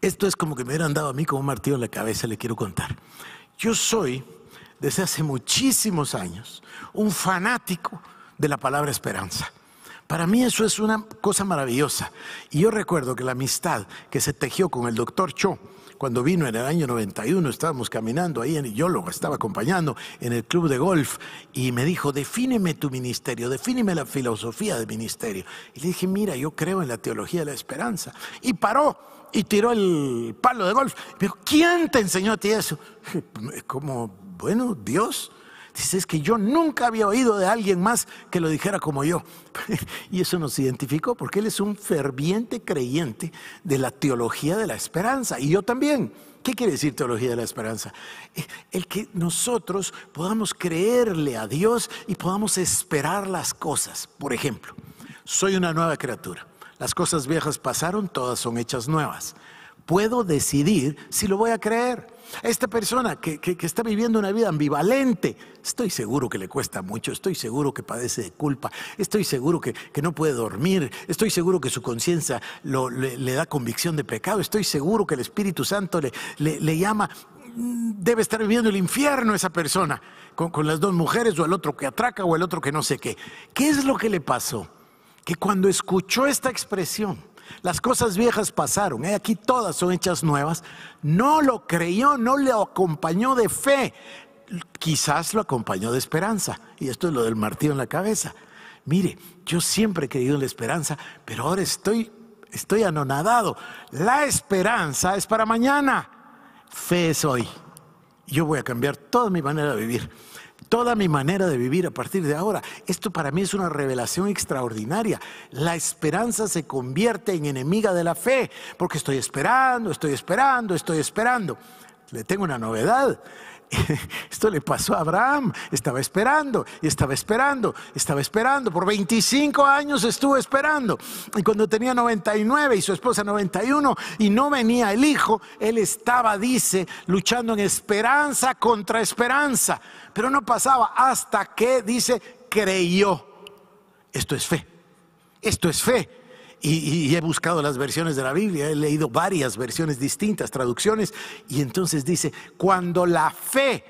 Speaker 1: esto es como que me hubieran dado a mí como un martillo en la cabeza, le quiero contar. Yo soy, desde hace muchísimos años, un fanático de la palabra esperanza. Para mí eso es una cosa maravillosa. Y yo recuerdo que la amistad que se tejió con el doctor Cho, cuando vino en el año 91, estábamos caminando ahí, en, yo lo estaba acompañando en el club de golf y me dijo, defíneme tu ministerio, defíneme la filosofía del ministerio. Y le dije, mira, yo creo en la teología de la esperanza. Y paró y tiró el palo de golf. Me dijo, ¿quién te enseñó a ti eso? Como, bueno, Dios. Dice, es que yo nunca había oído de alguien más que lo dijera como yo. y eso nos identificó porque él es un ferviente creyente de la teología de la esperanza. Y yo también. ¿Qué quiere decir teología de la esperanza? Eh, el que nosotros podamos creerle a Dios y podamos esperar las cosas. Por ejemplo, soy una nueva criatura. Las cosas viejas pasaron, todas son hechas nuevas puedo decidir si lo voy a creer. Esta persona que, está viviendo una vida ambivalente, estoy seguro que le cuesta mucho, estoy seguro que padece de culpa, estoy seguro que, no puede dormir, estoy seguro que su conciencia le, da convicción de pecado, estoy seguro que el Espíritu Santo le, llama, mm, debe estar viviendo el infierno esa persona, con, con las dos mujeres o el otro que atraca o el otro que no sé qué. ¿Qué es lo que le pasó? Que cuando escuchó esta expresión, las cosas viejas pasaron, ¿eh? aquí todas son hechas nuevas. No lo creyó, no le acompañó de fe, quizás lo acompañó de esperanza. Y esto es lo del martillo en la cabeza. Mire, yo siempre he creído en la esperanza, pero ahora estoy, estoy anonadado. La esperanza es para mañana, fe es hoy. Yo voy a cambiar toda mi manera de vivir toda mi manera de vivir a partir de ahora. Esto para mí es una revelación extraordinaria. La esperanza se convierte en enemiga de la fe, porque estoy esperando, estoy esperando, estoy esperando. Le tengo una novedad. Esto le pasó a Abraham. Estaba esperando y estaba esperando, estaba esperando. Por 25 años estuvo esperando. Y cuando tenía 99 y su esposa 91 y no venía el hijo, él estaba, dice, luchando en esperanza contra esperanza. Pero no pasaba hasta que, dice, creyó. Esto es fe. Esto es fe y, he buscado las versiones de la Biblia, he leído varias versiones distintas, traducciones, y entonces dice, cuando la fe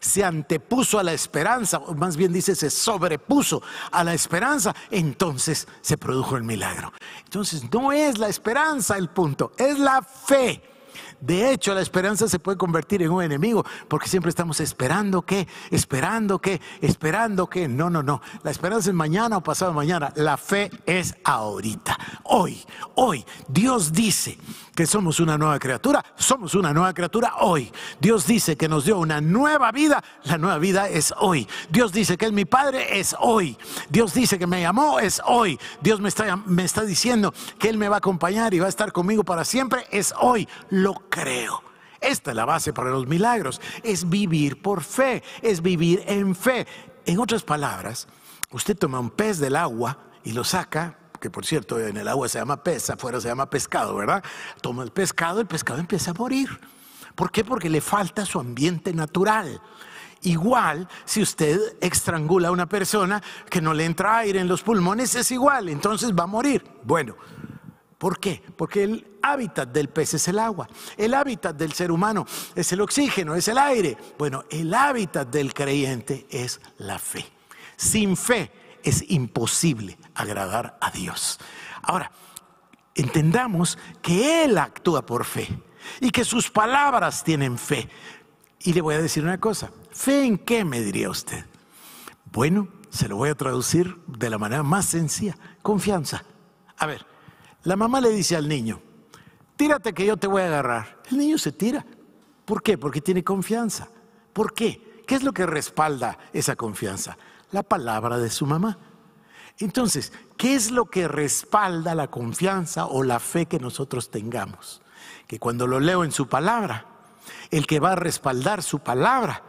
Speaker 1: se antepuso a la esperanza, o más bien dice, se sobrepuso a la esperanza, entonces se produjo el milagro. Entonces no es la esperanza el punto, es la fe de hecho, la esperanza se puede convertir en un enemigo, porque siempre estamos esperando que, esperando que, esperando que. No, no, no. La esperanza es mañana o pasado mañana. La fe es ahorita, hoy, hoy. Dios dice, que somos una nueva criatura, somos una nueva criatura hoy. Dios dice que nos dio una nueva vida, la nueva vida es hoy. Dios dice que es mi Padre, es hoy. Dios dice que me llamó, es hoy. Dios me está, me está diciendo que Él me va a acompañar y va a estar conmigo para siempre, es hoy. Lo creo. Esta es la base para los milagros, es vivir por fe, es vivir en fe. En otras palabras, usted toma un pez del agua y lo saca que por cierto en el agua se llama pez, afuera se llama pescado, ¿verdad? Toma el pescado, el pescado empieza a morir. ¿Por qué? Porque le falta su ambiente natural. Igual, si usted estrangula a una persona que no le entra aire en los pulmones, es igual, entonces va a morir. Bueno, ¿por qué? Porque el hábitat del pez es el agua, el hábitat del ser humano es el oxígeno, es el aire. Bueno, el hábitat del creyente es la fe. Sin fe, es imposible agradar a Dios. Ahora, entendamos que Él actúa por fe y que sus palabras tienen fe. Y le voy a decir una cosa, ¿fe en qué me diría usted? Bueno, se lo voy a traducir de la manera más sencilla, confianza. A ver, la mamá le dice al niño, tírate que yo te voy a agarrar. El niño se tira. ¿Por qué? Porque tiene confianza. ¿Por qué? ¿Qué es lo que respalda esa confianza? la palabra de su mamá. Entonces, ¿qué es lo que respalda la confianza o la fe que nosotros tengamos? Que cuando lo leo en su palabra, el que va a respaldar su palabra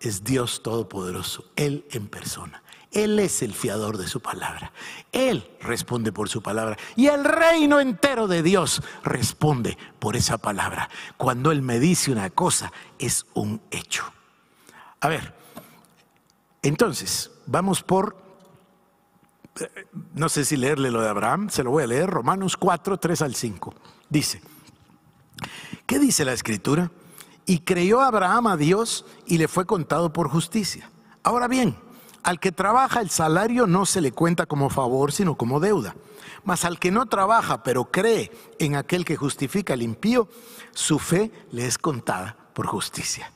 Speaker 1: es Dios Todopoderoso, Él en persona. Él es el fiador de su palabra. Él responde por su palabra. Y el reino entero de Dios responde por esa palabra. Cuando Él me dice una cosa, es un hecho. A ver, entonces, vamos por, eh, no sé si leerle lo de Abraham, se lo voy a leer, Romanos 4, 3 al 5. Dice, ¿qué dice la escritura? Y creyó Abraham a Dios y le fue contado por justicia. Ahora bien, al que trabaja el salario no se le cuenta como favor, sino como deuda. Mas al que no trabaja, pero cree en aquel que justifica al impío, su fe le es contada por justicia.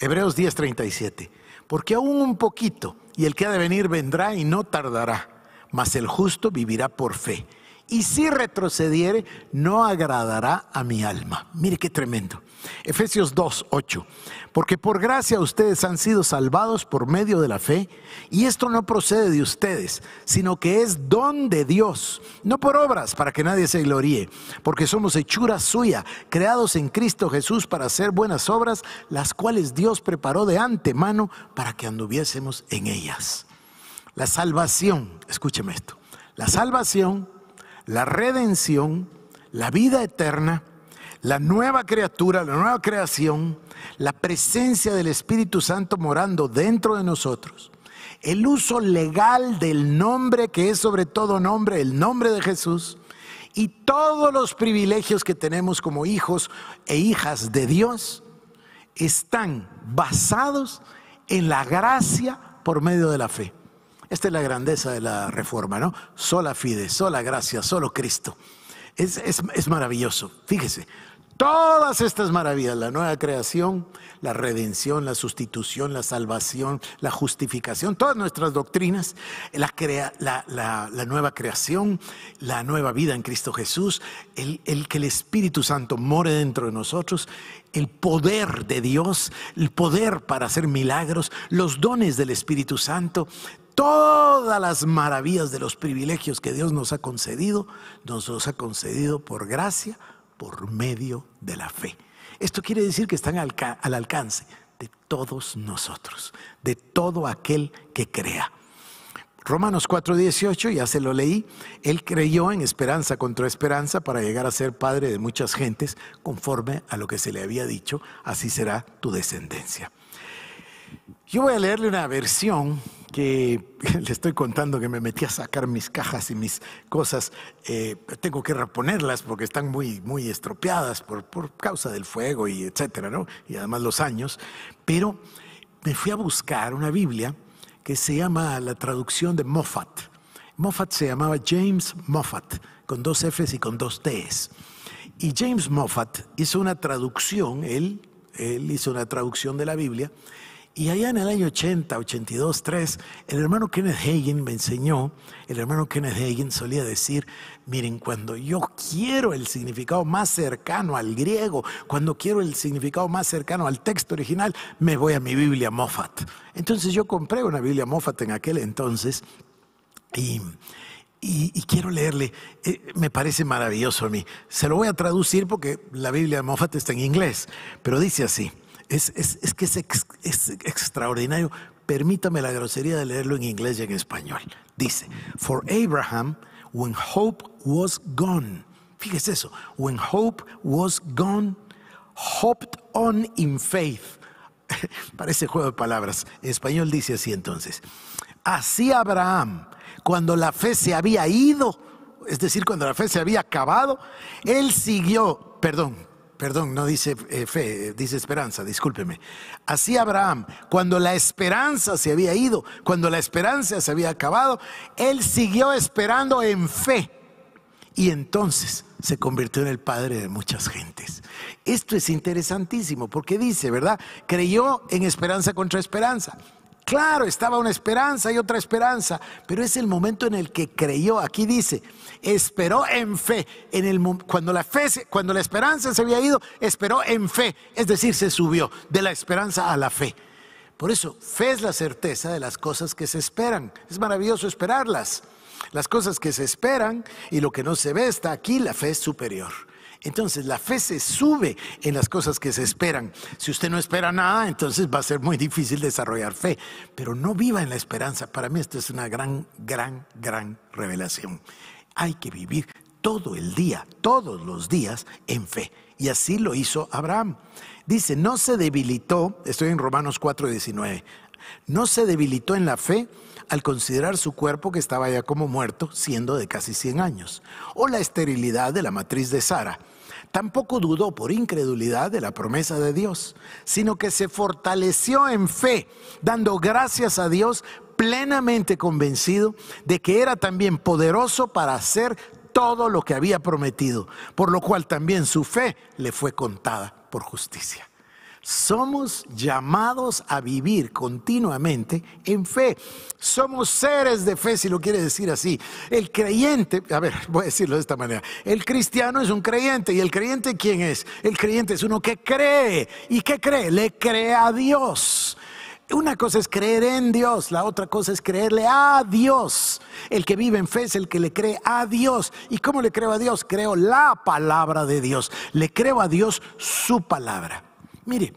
Speaker 1: Hebreos 10:37 porque aún un poquito, y el que ha de venir vendrá y no tardará, mas el justo vivirá por fe y si retrocediere, no agradará a mi alma. Mire qué tremendo. Efesios 2, 8. Porque por gracia ustedes han sido salvados por medio de la fe, y esto no procede de ustedes, sino que es don de Dios, no por obras, para que nadie se gloríe, porque somos hechura suya, creados en Cristo Jesús para hacer buenas obras, las cuales Dios preparó de antemano para que anduviésemos en ellas. La salvación, escúcheme esto, la salvación la redención, la vida eterna, la nueva criatura, la nueva creación, la presencia del Espíritu Santo morando dentro de nosotros, el uso legal del nombre que es sobre todo nombre, el nombre de Jesús, y todos los privilegios que tenemos como hijos e hijas de Dios están basados en la gracia por medio de la fe. Esta es la grandeza de la reforma, ¿no? Sola fide, sola gracia, solo Cristo. Es, maravilloso. Fíjese, todas estas maravillas, la nueva creación, la redención, la sustitución, la salvación, la justificación, todas nuestras doctrinas, la, nueva creación, la nueva vida en Cristo Jesús, el, el, que el Espíritu Santo more dentro de nosotros, el poder de Dios, el poder para hacer milagros, los dones del Espíritu Santo, todas las maravillas de los privilegios que Dios nos ha concedido, nos los ha concedido por gracia, por medio de la fe. Esto quiere decir que están al, alcance de todos nosotros, de todo aquel que crea. Romanos 4:18, ya se lo leí, él creyó en esperanza contra esperanza para llegar a ser padre de muchas gentes, conforme a lo que se le había dicho, así será tu descendencia. Yo voy a leerle una versión que le estoy contando que me metí a sacar mis cajas y mis cosas. Eh, tengo que reponerlas porque están muy, muy estropeadas por, por causa del fuego y etcétera, ¿no? Y además los años. Pero me fui a buscar una Biblia que se llama la traducción de Moffat. Moffat se llamaba James Moffat, con dos Fs y con dos Ts. Y James Moffat hizo una traducción, él, él hizo una traducción de la Biblia y allá en el año 80, 82, 3, el hermano Kenneth Hagin me enseñó, el hermano Kenneth Hagin solía decir, miren, cuando yo quiero el significado más cercano al griego, cuando quiero el significado más cercano al texto original, me voy a mi Biblia Moffat. Entonces yo compré una Biblia Moffat en aquel entonces y... quiero leerle. Eh, me parece maravilloso a mí. Se lo voy a traducir porque la Biblia de Moffat está en inglés, pero dice así. Es, que es, extraordinario. Permítame la grosería de leerlo en inglés y en español. Dice, For Abraham, when hope was gone, fíjese eso, when hope was gone, hoped on in faith. Parece juego de palabras. En español dice así entonces. Así Abraham, cuando la fe se había ido, es decir, cuando la fe se había acabado, él siguió, perdón, perdón, no dice eh, fe, dice esperanza, discúlpeme. Así Abraham, cuando la esperanza se había ido, cuando la esperanza se había acabado, él siguió esperando en fe. Y entonces se convirtió en el padre de muchas gentes. Esto es interesantísimo porque dice, ¿verdad? Creyó en esperanza contra esperanza. Claro, estaba una esperanza y otra esperanza, pero es el momento en el que creyó. Aquí dice, esperó en fe. En el, cuando, la fe cuando la esperanza se había ido, esperó en fe. Es decir, se subió de la esperanza a la fe. Por eso, fe es la certeza de las cosas que se esperan. Es maravilloso esperarlas. Las cosas que se esperan y lo que no se ve está aquí, la fe es superior. Entonces la fe se sube en las cosas que se esperan. Si usted no espera nada, entonces va a ser muy difícil desarrollar fe. Pero no viva en la esperanza. Para mí esto es una gran, gran, gran revelación. Hay que vivir todo el día, todos los días en fe. Y así lo hizo Abraham. Dice, no se debilitó, estoy en Romanos 4:19, no se debilitó en la fe al considerar su cuerpo que estaba ya como muerto, siendo de casi 100 años, o la esterilidad de la matriz de Sara Tampoco dudó por incredulidad de la promesa de Dios, sino que se fortaleció en fe, dando gracias a Dios plenamente convencido de que era también poderoso para hacer todo lo que había prometido, por lo cual también su fe le fue contada por justicia. Somos llamados a vivir continuamente en fe. Somos seres de fe, si lo quiere decir así. El creyente, a ver, voy a decirlo de esta manera. El cristiano es un creyente. ¿Y el creyente quién es? El creyente es uno que cree. ¿Y qué cree? Le cree a Dios. Una cosa es creer en Dios, la otra cosa es creerle a Dios. El que vive en fe es el que le cree a Dios. ¿Y cómo le creo a Dios? Creo la palabra de Dios. Le creo a Dios su palabra. Mire,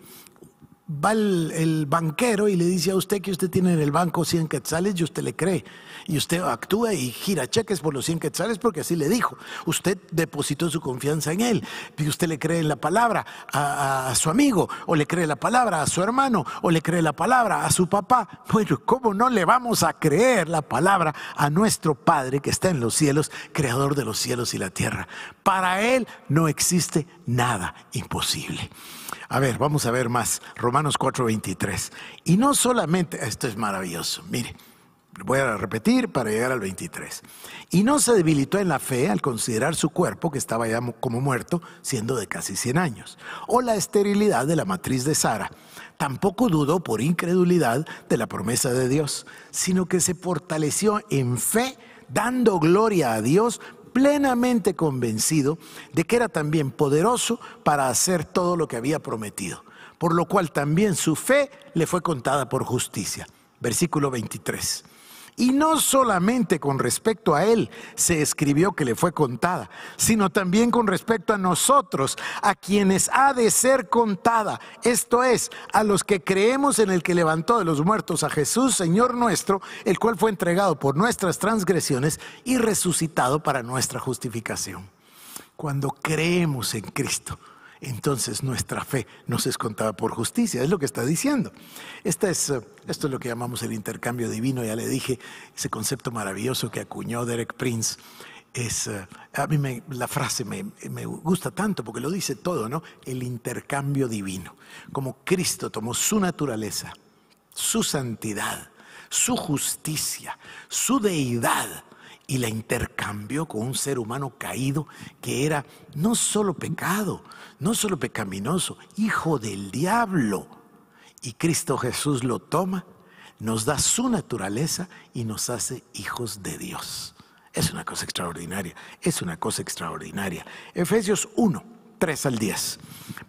Speaker 1: va el, banquero y le dice a usted que usted tiene en el banco 100 quetzales y usted le cree. Y usted actúa y gira cheques por los 100 quetzales porque así le dijo. Usted depositó su confianza en él y usted le cree en la palabra a, a su amigo o le cree la palabra a su hermano o le cree la palabra a su papá. Bueno, ¿cómo no le vamos a creer la palabra a nuestro Padre que está en los cielos, creador de los cielos y la tierra? Para él no existe nada imposible. A ver, vamos a ver más. Romanos 4:23. Y no solamente, esto es maravilloso, mire, voy a repetir para llegar al 23. Y no se debilitó en la fe al considerar su cuerpo, que estaba ya como muerto, siendo de casi 100 años, o la esterilidad de la matriz de Sara. Tampoco dudó por incredulidad de la promesa de Dios, sino que se fortaleció en fe dando gloria a Dios plenamente convencido de que era también poderoso para hacer todo lo que había prometido, por lo cual también su fe le fue contada por justicia. Versículo 23. Y no solamente con respecto a Él se escribió que le fue contada, sino también con respecto a nosotros, a quienes ha de ser contada, esto es, a los que creemos en el que levantó de los muertos a Jesús, Señor nuestro, el cual fue entregado por nuestras transgresiones y resucitado para nuestra justificación. Cuando creemos en Cristo, entonces nuestra fe nos es contada por justicia. Es lo que está diciendo. Eh, esto es lo que llamamos el intercambio divino. Ya le dije, ese concepto maravilloso que acuñó Derek Prince. Es, eh, a mí la frase me, me gusta tanto porque lo dice todo, ¿no? El intercambio divino. Como Cristo tomó su naturaleza, su santidad, su justicia, su deidad y la intercambió con un ser humano caído que era no solo pecado, no solo pecaminoso, hijo del diablo. Y Cristo Jesús lo toma, nos da su naturaleza y nos hace hijos de Dios. Es una cosa extraordinaria, es una cosa extraordinaria. Efesios 1, 3 al 10.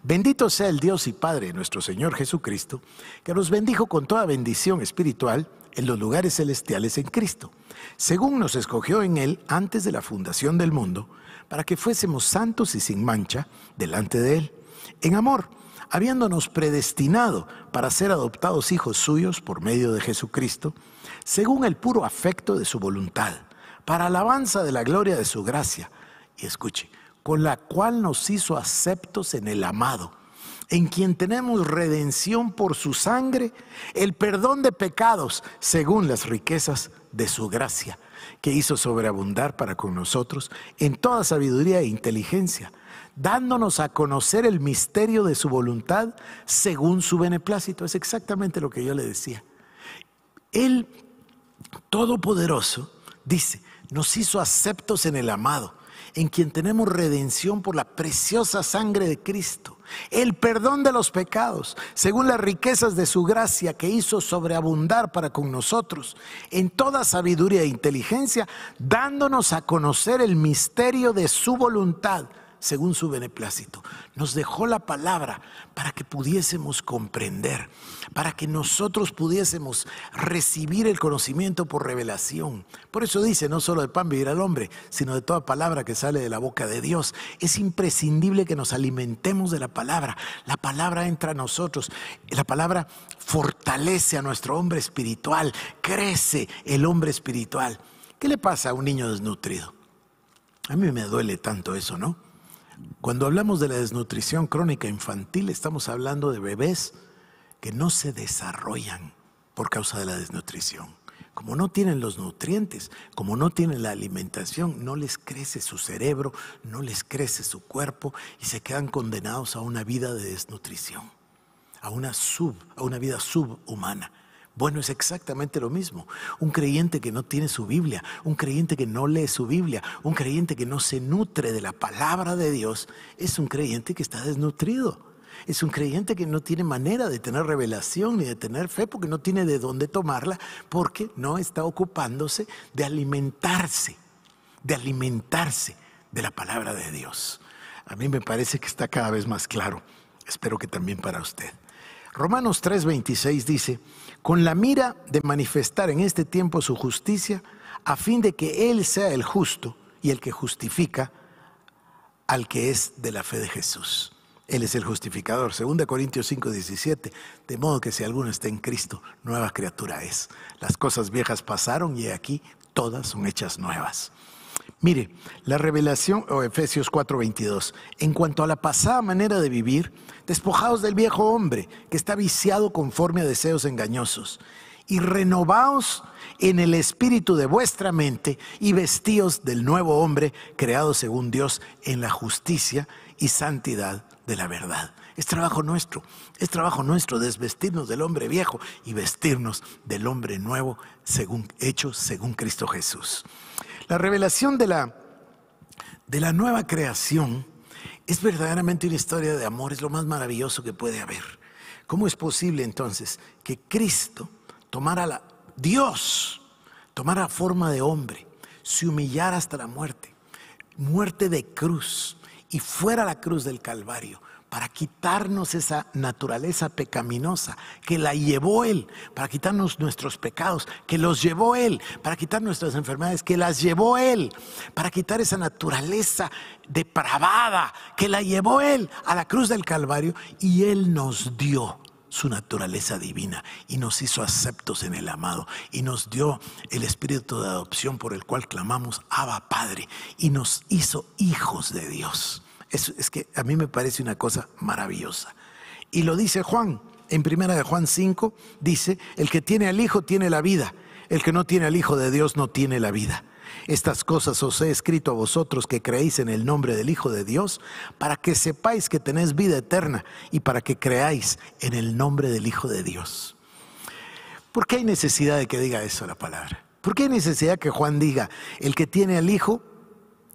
Speaker 1: Bendito sea el Dios y Padre de nuestro Señor Jesucristo, que nos bendijo con toda bendición espiritual en los lugares celestiales en Cristo según nos escogió en Él antes de la fundación del mundo, para que fuésemos santos y sin mancha delante de Él, en amor, habiéndonos predestinado para ser adoptados hijos suyos por medio de Jesucristo, según el puro afecto de su voluntad, para alabanza de la gloria de su gracia, y escuche, con la cual nos hizo aceptos en el amado, en quien tenemos redención por su sangre, el perdón de pecados, según las riquezas de su gracia, que hizo sobreabundar para con nosotros en toda sabiduría e inteligencia, dándonos a conocer el misterio de su voluntad según su beneplácito. Es exactamente lo que yo le decía. Él, todopoderoso, dice, nos hizo aceptos en el amado en quien tenemos redención por la preciosa sangre de Cristo, el perdón de los pecados, según las riquezas de su gracia que hizo sobreabundar para con nosotros, en toda sabiduría e inteligencia, dándonos a conocer el misterio de su voluntad según su beneplácito. Nos dejó la palabra para que pudiésemos comprender, para que nosotros pudiésemos recibir el conocimiento por revelación. Por eso dice, no solo de pan vivirá el hombre, sino de toda palabra que sale de la boca de Dios. Es imprescindible que nos alimentemos de la palabra. La palabra entra a nosotros. La palabra fortalece a nuestro hombre espiritual. Crece el hombre espiritual. ¿Qué le pasa a un niño desnutrido? A mí me duele tanto eso, ¿no? Cuando hablamos de la desnutrición crónica infantil, estamos hablando de bebés que no se desarrollan por causa de la desnutrición. Como no tienen los nutrientes, como no tienen la alimentación, no les crece su cerebro, no les crece su cuerpo y se quedan condenados a una vida de desnutrición, a una, sub, a una vida subhumana. Bueno, es exactamente lo mismo. Un creyente que no tiene su Biblia, un creyente que no lee su Biblia, un creyente que no se nutre de la palabra de Dios, es un creyente que está desnutrido. Es un creyente que no tiene manera de tener revelación ni de tener fe porque no tiene de dónde tomarla porque no está ocupándose de alimentarse, de alimentarse de la palabra de Dios. A mí me parece que está cada vez más claro. Espero que también para usted. Romanos 3:26 dice, con la mira de manifestar en este tiempo su justicia, a fin de que Él sea el justo y el que justifica al que es de la fe de Jesús. Él es el justificador. 2 Corintios 5, De modo que si alguno está en Cristo, nueva criatura es. Las cosas viejas pasaron y aquí todas son hechas nuevas. Mire, la revelación, o Efesios 4:22, en cuanto a la pasada manera de vivir, despojaos del viejo hombre que está viciado conforme a deseos engañosos, y renovaos en el espíritu de vuestra mente y vestíos del nuevo hombre creado según Dios en la justicia y santidad de la verdad. Es trabajo nuestro, es trabajo nuestro desvestirnos del hombre viejo y vestirnos del hombre nuevo según hecho según Cristo Jesús. La revelación de la, nueva creación es verdaderamente una historia de amor, es lo más maravilloso que puede haber. ¿Cómo es posible entonces que Cristo tomara la, Dios tomara forma de hombre, se humillara hasta la muerte, muerte de cruz, y fuera la cruz del Calvario, para quitarnos esa naturaleza pecaminosa que la llevó Él, para quitarnos nuestros pecados, que los llevó Él, para quitar nuestras enfermedades, que las llevó Él, para quitar esa naturaleza depravada, que la llevó Él a la cruz del Calvario y Él nos dio su naturaleza divina y nos hizo aceptos en el amado y nos dio el espíritu de adopción por el cual clamamos Abba Padre y nos hizo hijos de Dios. Es, que a mí me parece una cosa maravillosa. Y lo dice Juan, en primera de Juan 5, dice, el que tiene al Hijo tiene la vida, el que no tiene al Hijo de Dios no tiene la vida. Estas cosas os he escrito a vosotros que creéis en el nombre del Hijo de Dios, para que sepáis que tenéis vida eterna y para que creáis en el nombre del Hijo de Dios. ¿Por qué hay necesidad de que diga eso la palabra? ¿Por qué hay necesidad que Juan diga, el que tiene al Hijo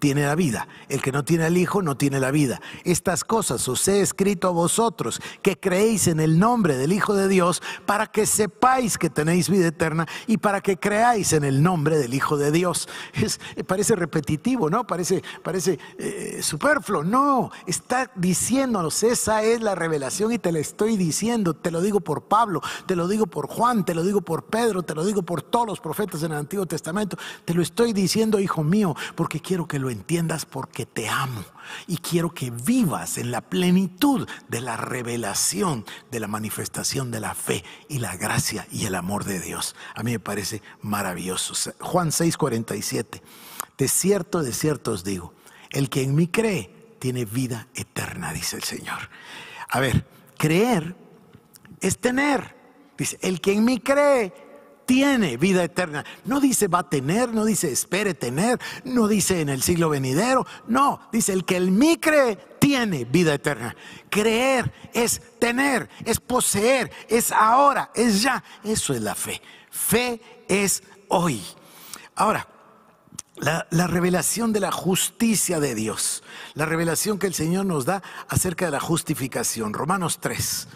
Speaker 1: tiene la vida. El que no tiene al Hijo no tiene la vida. Estas cosas os he escrito a vosotros que creéis en el nombre del Hijo de Dios para que sepáis que tenéis vida eterna y para que creáis en el nombre del Hijo de Dios. Es, parece repetitivo, ¿no? Parece, parece eh, superfluo. No, está diciéndonos, esa es la revelación y te la estoy diciendo. Te lo digo por Pablo, te lo digo por Juan, te lo digo por Pedro, te lo digo por todos los profetas en el Antiguo Testamento. Te lo estoy diciendo, hijo mío, porque quiero que lo entiendas porque te amo y quiero que vivas en la plenitud de la revelación, de la manifestación de la fe y la gracia y el amor de Dios. A mí me parece maravilloso. Juan 47 de cierto, de cierto os digo, el que en mí cree tiene vida eterna, dice el Señor. A ver, creer es tener. Dice, el que en mí cree tiene vida eterna. No dice va a tener, no dice espere tener, no dice en el siglo venidero, no, dice el que el mí cree tiene vida eterna. Creer es tener, es poseer, es ahora, es ya. Eso es la fe. Fe es hoy. Ahora, la, la, revelación de la justicia de Dios, la revelación que el Señor nos da acerca de la justificación. Romanos 3.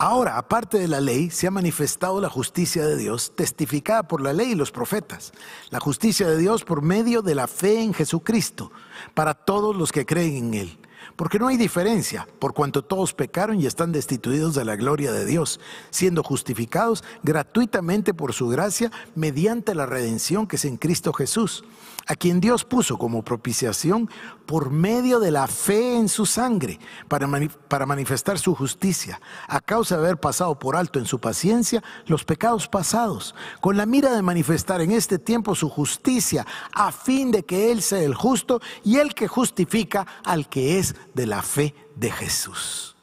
Speaker 1: Ahora, aparte de la ley, se ha manifestado la justicia de Dios, testificada por la ley y los profetas, la justicia de Dios por medio de la fe en Jesucristo, para todos los que creen en Él. Porque no hay diferencia, por cuanto todos pecaron y están destituidos de la gloria de Dios, siendo justificados gratuitamente por su gracia mediante la redención que es en Cristo Jesús a quien Dios puso como propiciación por medio de la fe en su sangre, para, manifestar su justicia, a causa de haber pasado por alto en su paciencia los pecados pasados, con la mira de manifestar en este tiempo su justicia, a fin de que Él sea el justo y el que justifica al que es de la fe de Jesús.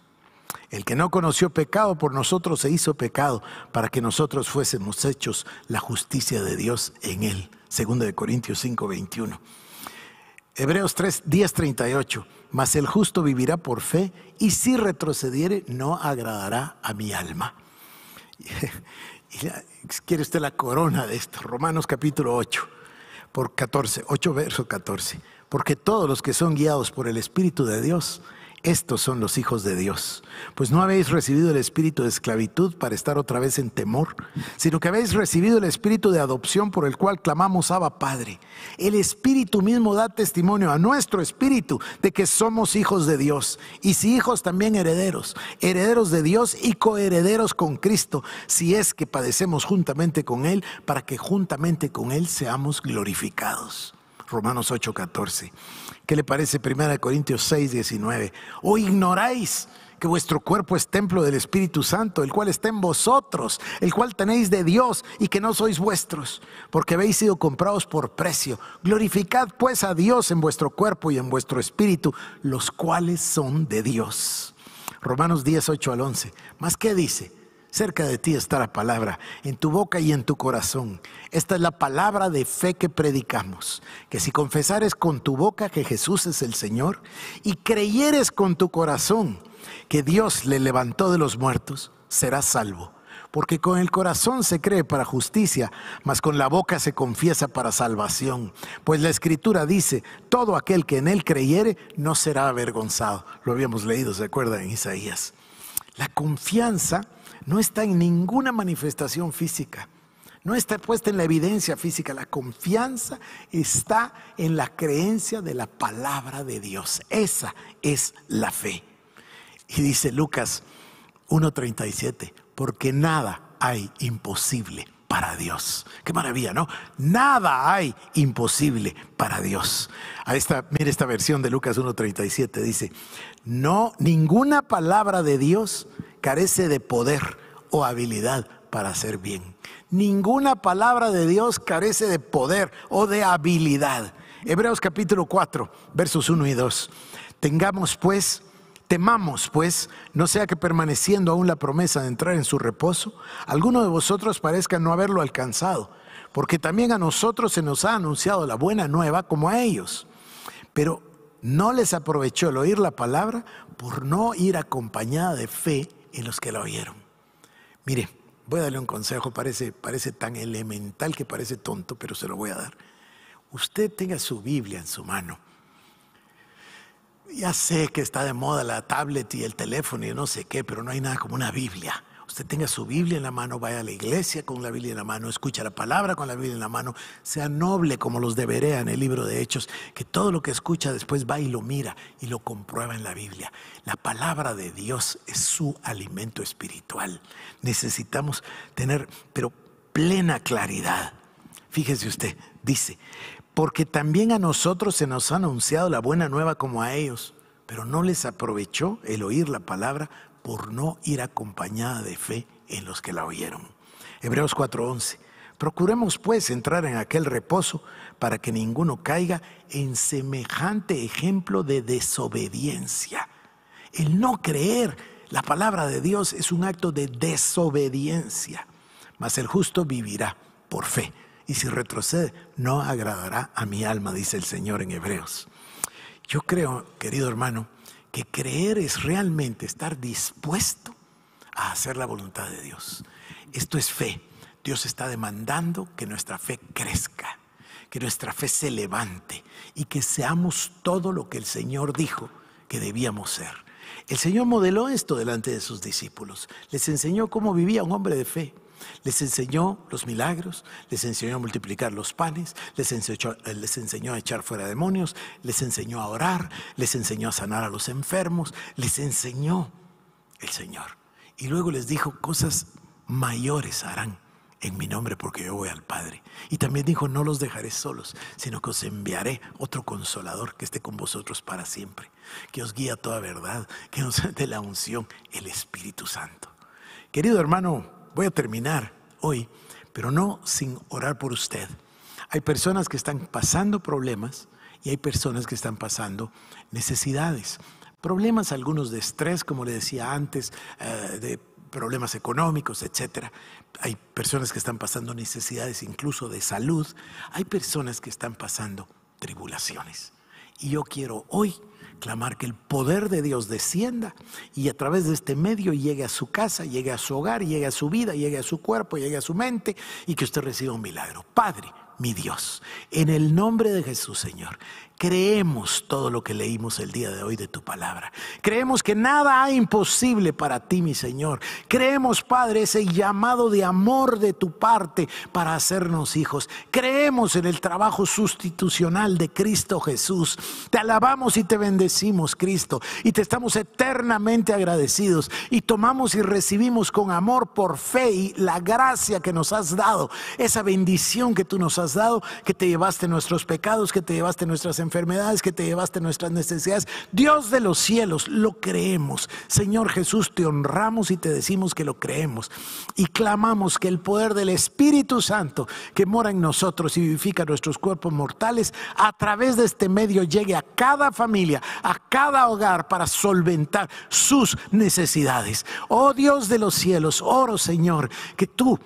Speaker 1: El que no conoció pecado por nosotros se hizo pecado para que nosotros fuésemos hechos la justicia de Dios en él. 2 de Corintios 5, 21. Hebreos 3, 10, 38. Mas el justo vivirá por fe y si retrocediere no agradará a mi alma. Y quiere usted la corona de esto. Romanos capítulo 8, por 14, 8 verso 14. Porque todos los que son guiados por el Espíritu de Dios, estos son los hijos de Dios, pues no habéis recibido el espíritu de esclavitud para estar otra vez en temor, sino que habéis recibido el espíritu de adopción por el cual clamamos Abba Padre. El espíritu mismo da testimonio a nuestro espíritu de que somos hijos de Dios, y si hijos también herederos, herederos de Dios y coherederos con Cristo, si es que padecemos juntamente con Él, para que juntamente con Él seamos glorificados. Romanos 8:14. ¿Qué le parece 1 Corintios 6, 19? ¿O ignoráis que vuestro cuerpo es templo del Espíritu Santo, el cual está en vosotros, el cual tenéis de Dios y que no sois vuestros, porque habéis sido comprados por precio? Glorificad pues a Dios en vuestro cuerpo y en vuestro espíritu, los cuales son de Dios. Romanos 10, 8 al 11. ¿Más qué dice? Cerca de ti está la palabra, en tu boca y en tu corazón. Esta es la palabra de fe que predicamos, que si confesares con tu boca que Jesús es el Señor y creyeres con tu corazón que Dios le levantó de los muertos, serás salvo. Porque con el corazón se cree para justicia, mas con la boca se confiesa para salvación. Pues la escritura dice, todo aquel que en él creyere no será avergonzado. Lo habíamos leído, ¿se acuerdan en Isaías? La confianza no está en ninguna manifestación física, no está puesta en la evidencia física. La confianza está en la creencia de la palabra de Dios. Esa es la fe. Y dice Lucas 1.37, porque nada hay imposible para Dios. Qué maravilla, ¿no? Nada hay imposible para Dios. A esta, mire esta versión de Lucas 1.37, dice, no, ninguna palabra de Dios carece de poder o habilidad para hacer bien. Ninguna palabra de Dios carece de poder o de habilidad. Hebreos capítulo 4, versos 1 y 2. Tengamos pues, temamos pues, no sea que permaneciendo aún la promesa de entrar en su reposo, alguno de vosotros parezca no haberlo alcanzado, porque también a nosotros se nos ha anunciado la buena nueva como a ellos. Pero no les aprovechó el oír la palabra por no ir acompañada de fe y los que la oyeron. Mire, voy a darle un consejo, parece, parece tan elemental que parece tonto, pero se lo voy a dar. Usted tenga su Biblia en su mano. Ya sé que está de moda la tablet y el teléfono y no sé qué, pero no hay nada como una Biblia. Usted tenga su Biblia en la mano, vaya a la iglesia con la Biblia en la mano, escucha la palabra con la Biblia en la mano, sea noble como los de en el libro de Hechos, que todo lo que escucha después va y lo mira y lo comprueba en la Biblia. La palabra de Dios es su alimento espiritual. Necesitamos tener, pero plena claridad. Fíjese usted, dice, porque también a nosotros se nos ha anunciado la buena nueva como a ellos, pero no les aprovechó el oír la palabra por no ir acompañada de fe en los que la oyeron. Hebreos 4:11. Procuremos pues entrar en aquel reposo para que ninguno caiga en semejante ejemplo de desobediencia. El no creer la palabra de Dios es un acto de desobediencia, mas el justo vivirá por fe. Y si retrocede, no agradará a mi alma, dice el Señor en Hebreos. Yo creo, querido hermano, que creer es realmente estar dispuesto a hacer la voluntad de Dios. Esto es fe. Dios está demandando que nuestra fe crezca, que nuestra fe se levante y que seamos todo lo que el Señor dijo que debíamos ser. El Señor modeló esto delante de sus discípulos, les enseñó cómo vivía un hombre de fe. Les enseñó los milagros, les enseñó a multiplicar los panes, eh, les enseñó, a echar fuera demonios, les enseñó a orar, les enseñó a sanar a los enfermos, les enseñó el Señor. Y luego les dijo, cosas mayores harán en mi nombre porque yo voy al Padre. Y también dijo, no los dejaré solos, sino que os enviaré otro consolador que esté con vosotros para siempre, que os guía toda verdad, que nos dé la unción, el Espíritu Santo. Querido hermano, voy a terminar hoy, pero no sin orar por usted. Hay personas que están pasando problemas y hay personas que están pasando necesidades. Problemas algunos de estrés, como le decía antes, eh, de problemas económicos, etc. Hay personas que están pasando necesidades incluso de salud. Hay personas que están pasando tribulaciones. Y yo quiero hoy clamar que el poder de Dios descienda y a través de este medio llegue a su casa, llegue a su hogar, llegue a su vida, llegue a su cuerpo, llegue a su mente y que usted reciba un milagro. Padre, mi Dios, en el nombre de Jesús, Señor, Creemos todo lo que leímos el día de hoy de tu palabra. Creemos que nada hay imposible para ti, mi Señor. Creemos, Padre, ese llamado de amor de tu parte para hacernos hijos. Creemos en el trabajo sustitucional de Cristo Jesús. Te alabamos y te bendecimos, Cristo. Y te estamos eternamente agradecidos. Y tomamos y recibimos con amor por fe y la gracia que nos has dado. Esa bendición que tú nos has dado, que te llevaste nuestros pecados, que te llevaste nuestras enfermedades, que te llevaste nuestras necesidades. Dios de los cielos, lo creemos. Señor Jesús, te honramos y te decimos que lo creemos. Y clamamos que el poder del Espíritu Santo que mora en nosotros y vivifica nuestros cuerpos mortales, a través de este medio llegue a cada familia, a cada hogar para solventar sus necesidades. Oh Dios de los cielos, oro Señor, que tú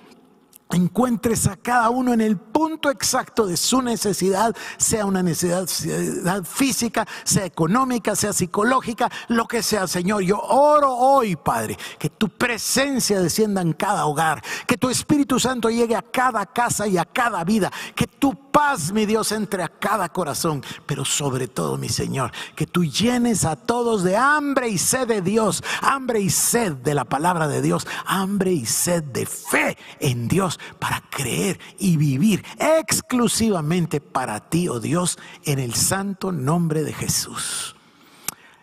Speaker 1: encuentres a cada uno en el punto exacto de su necesidad, sea una necesidad física, sea económica, sea psicológica, lo que sea, Señor. Yo oro hoy, Padre, que tu presencia descienda en cada hogar, que tu Espíritu Santo llegue a cada casa y a cada vida, que tu paz, mi Dios, entre a cada corazón, pero sobre todo, mi Señor, que tú llenes a todos de hambre y sed de Dios, hambre y sed de la palabra de Dios, hambre y sed de fe en Dios para creer y vivir exclusivamente para ti, oh Dios, en el santo nombre de Jesús.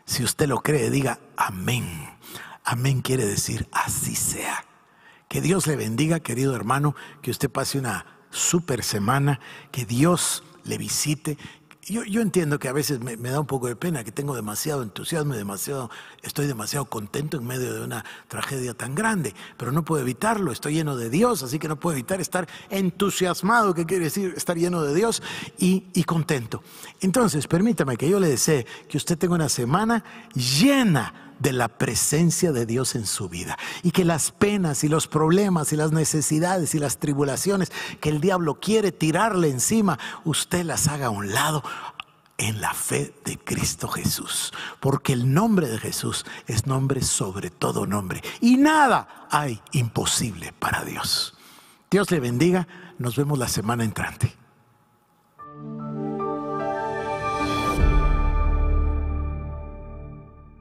Speaker 1: Si usted lo cree, diga amén. Amén quiere decir así sea. Que Dios le bendiga, querido hermano, que usted pase una super semana, que Dios le visite. Yo, entiendo que a veces me, me, da un poco de pena, que tengo demasiado entusiasmo y demasiado estoy demasiado contento en medio de una tragedia tan grande, pero no puedo evitarlo, estoy lleno de Dios, así que no puedo evitar estar entusiasmado, que quiere decir estar lleno de Dios y, contento. Entonces, permítame que yo le desee que usted tenga una semana llena de la presencia de Dios en su vida. Y que las penas y los problemas y las necesidades y las tribulaciones que el diablo quiere tirarle encima, usted las haga a un lado en la fe de Cristo Jesús, porque el nombre de Jesús es nombre sobre todo nombre y nada hay imposible para Dios. Dios le bendiga, nos vemos la semana entrante.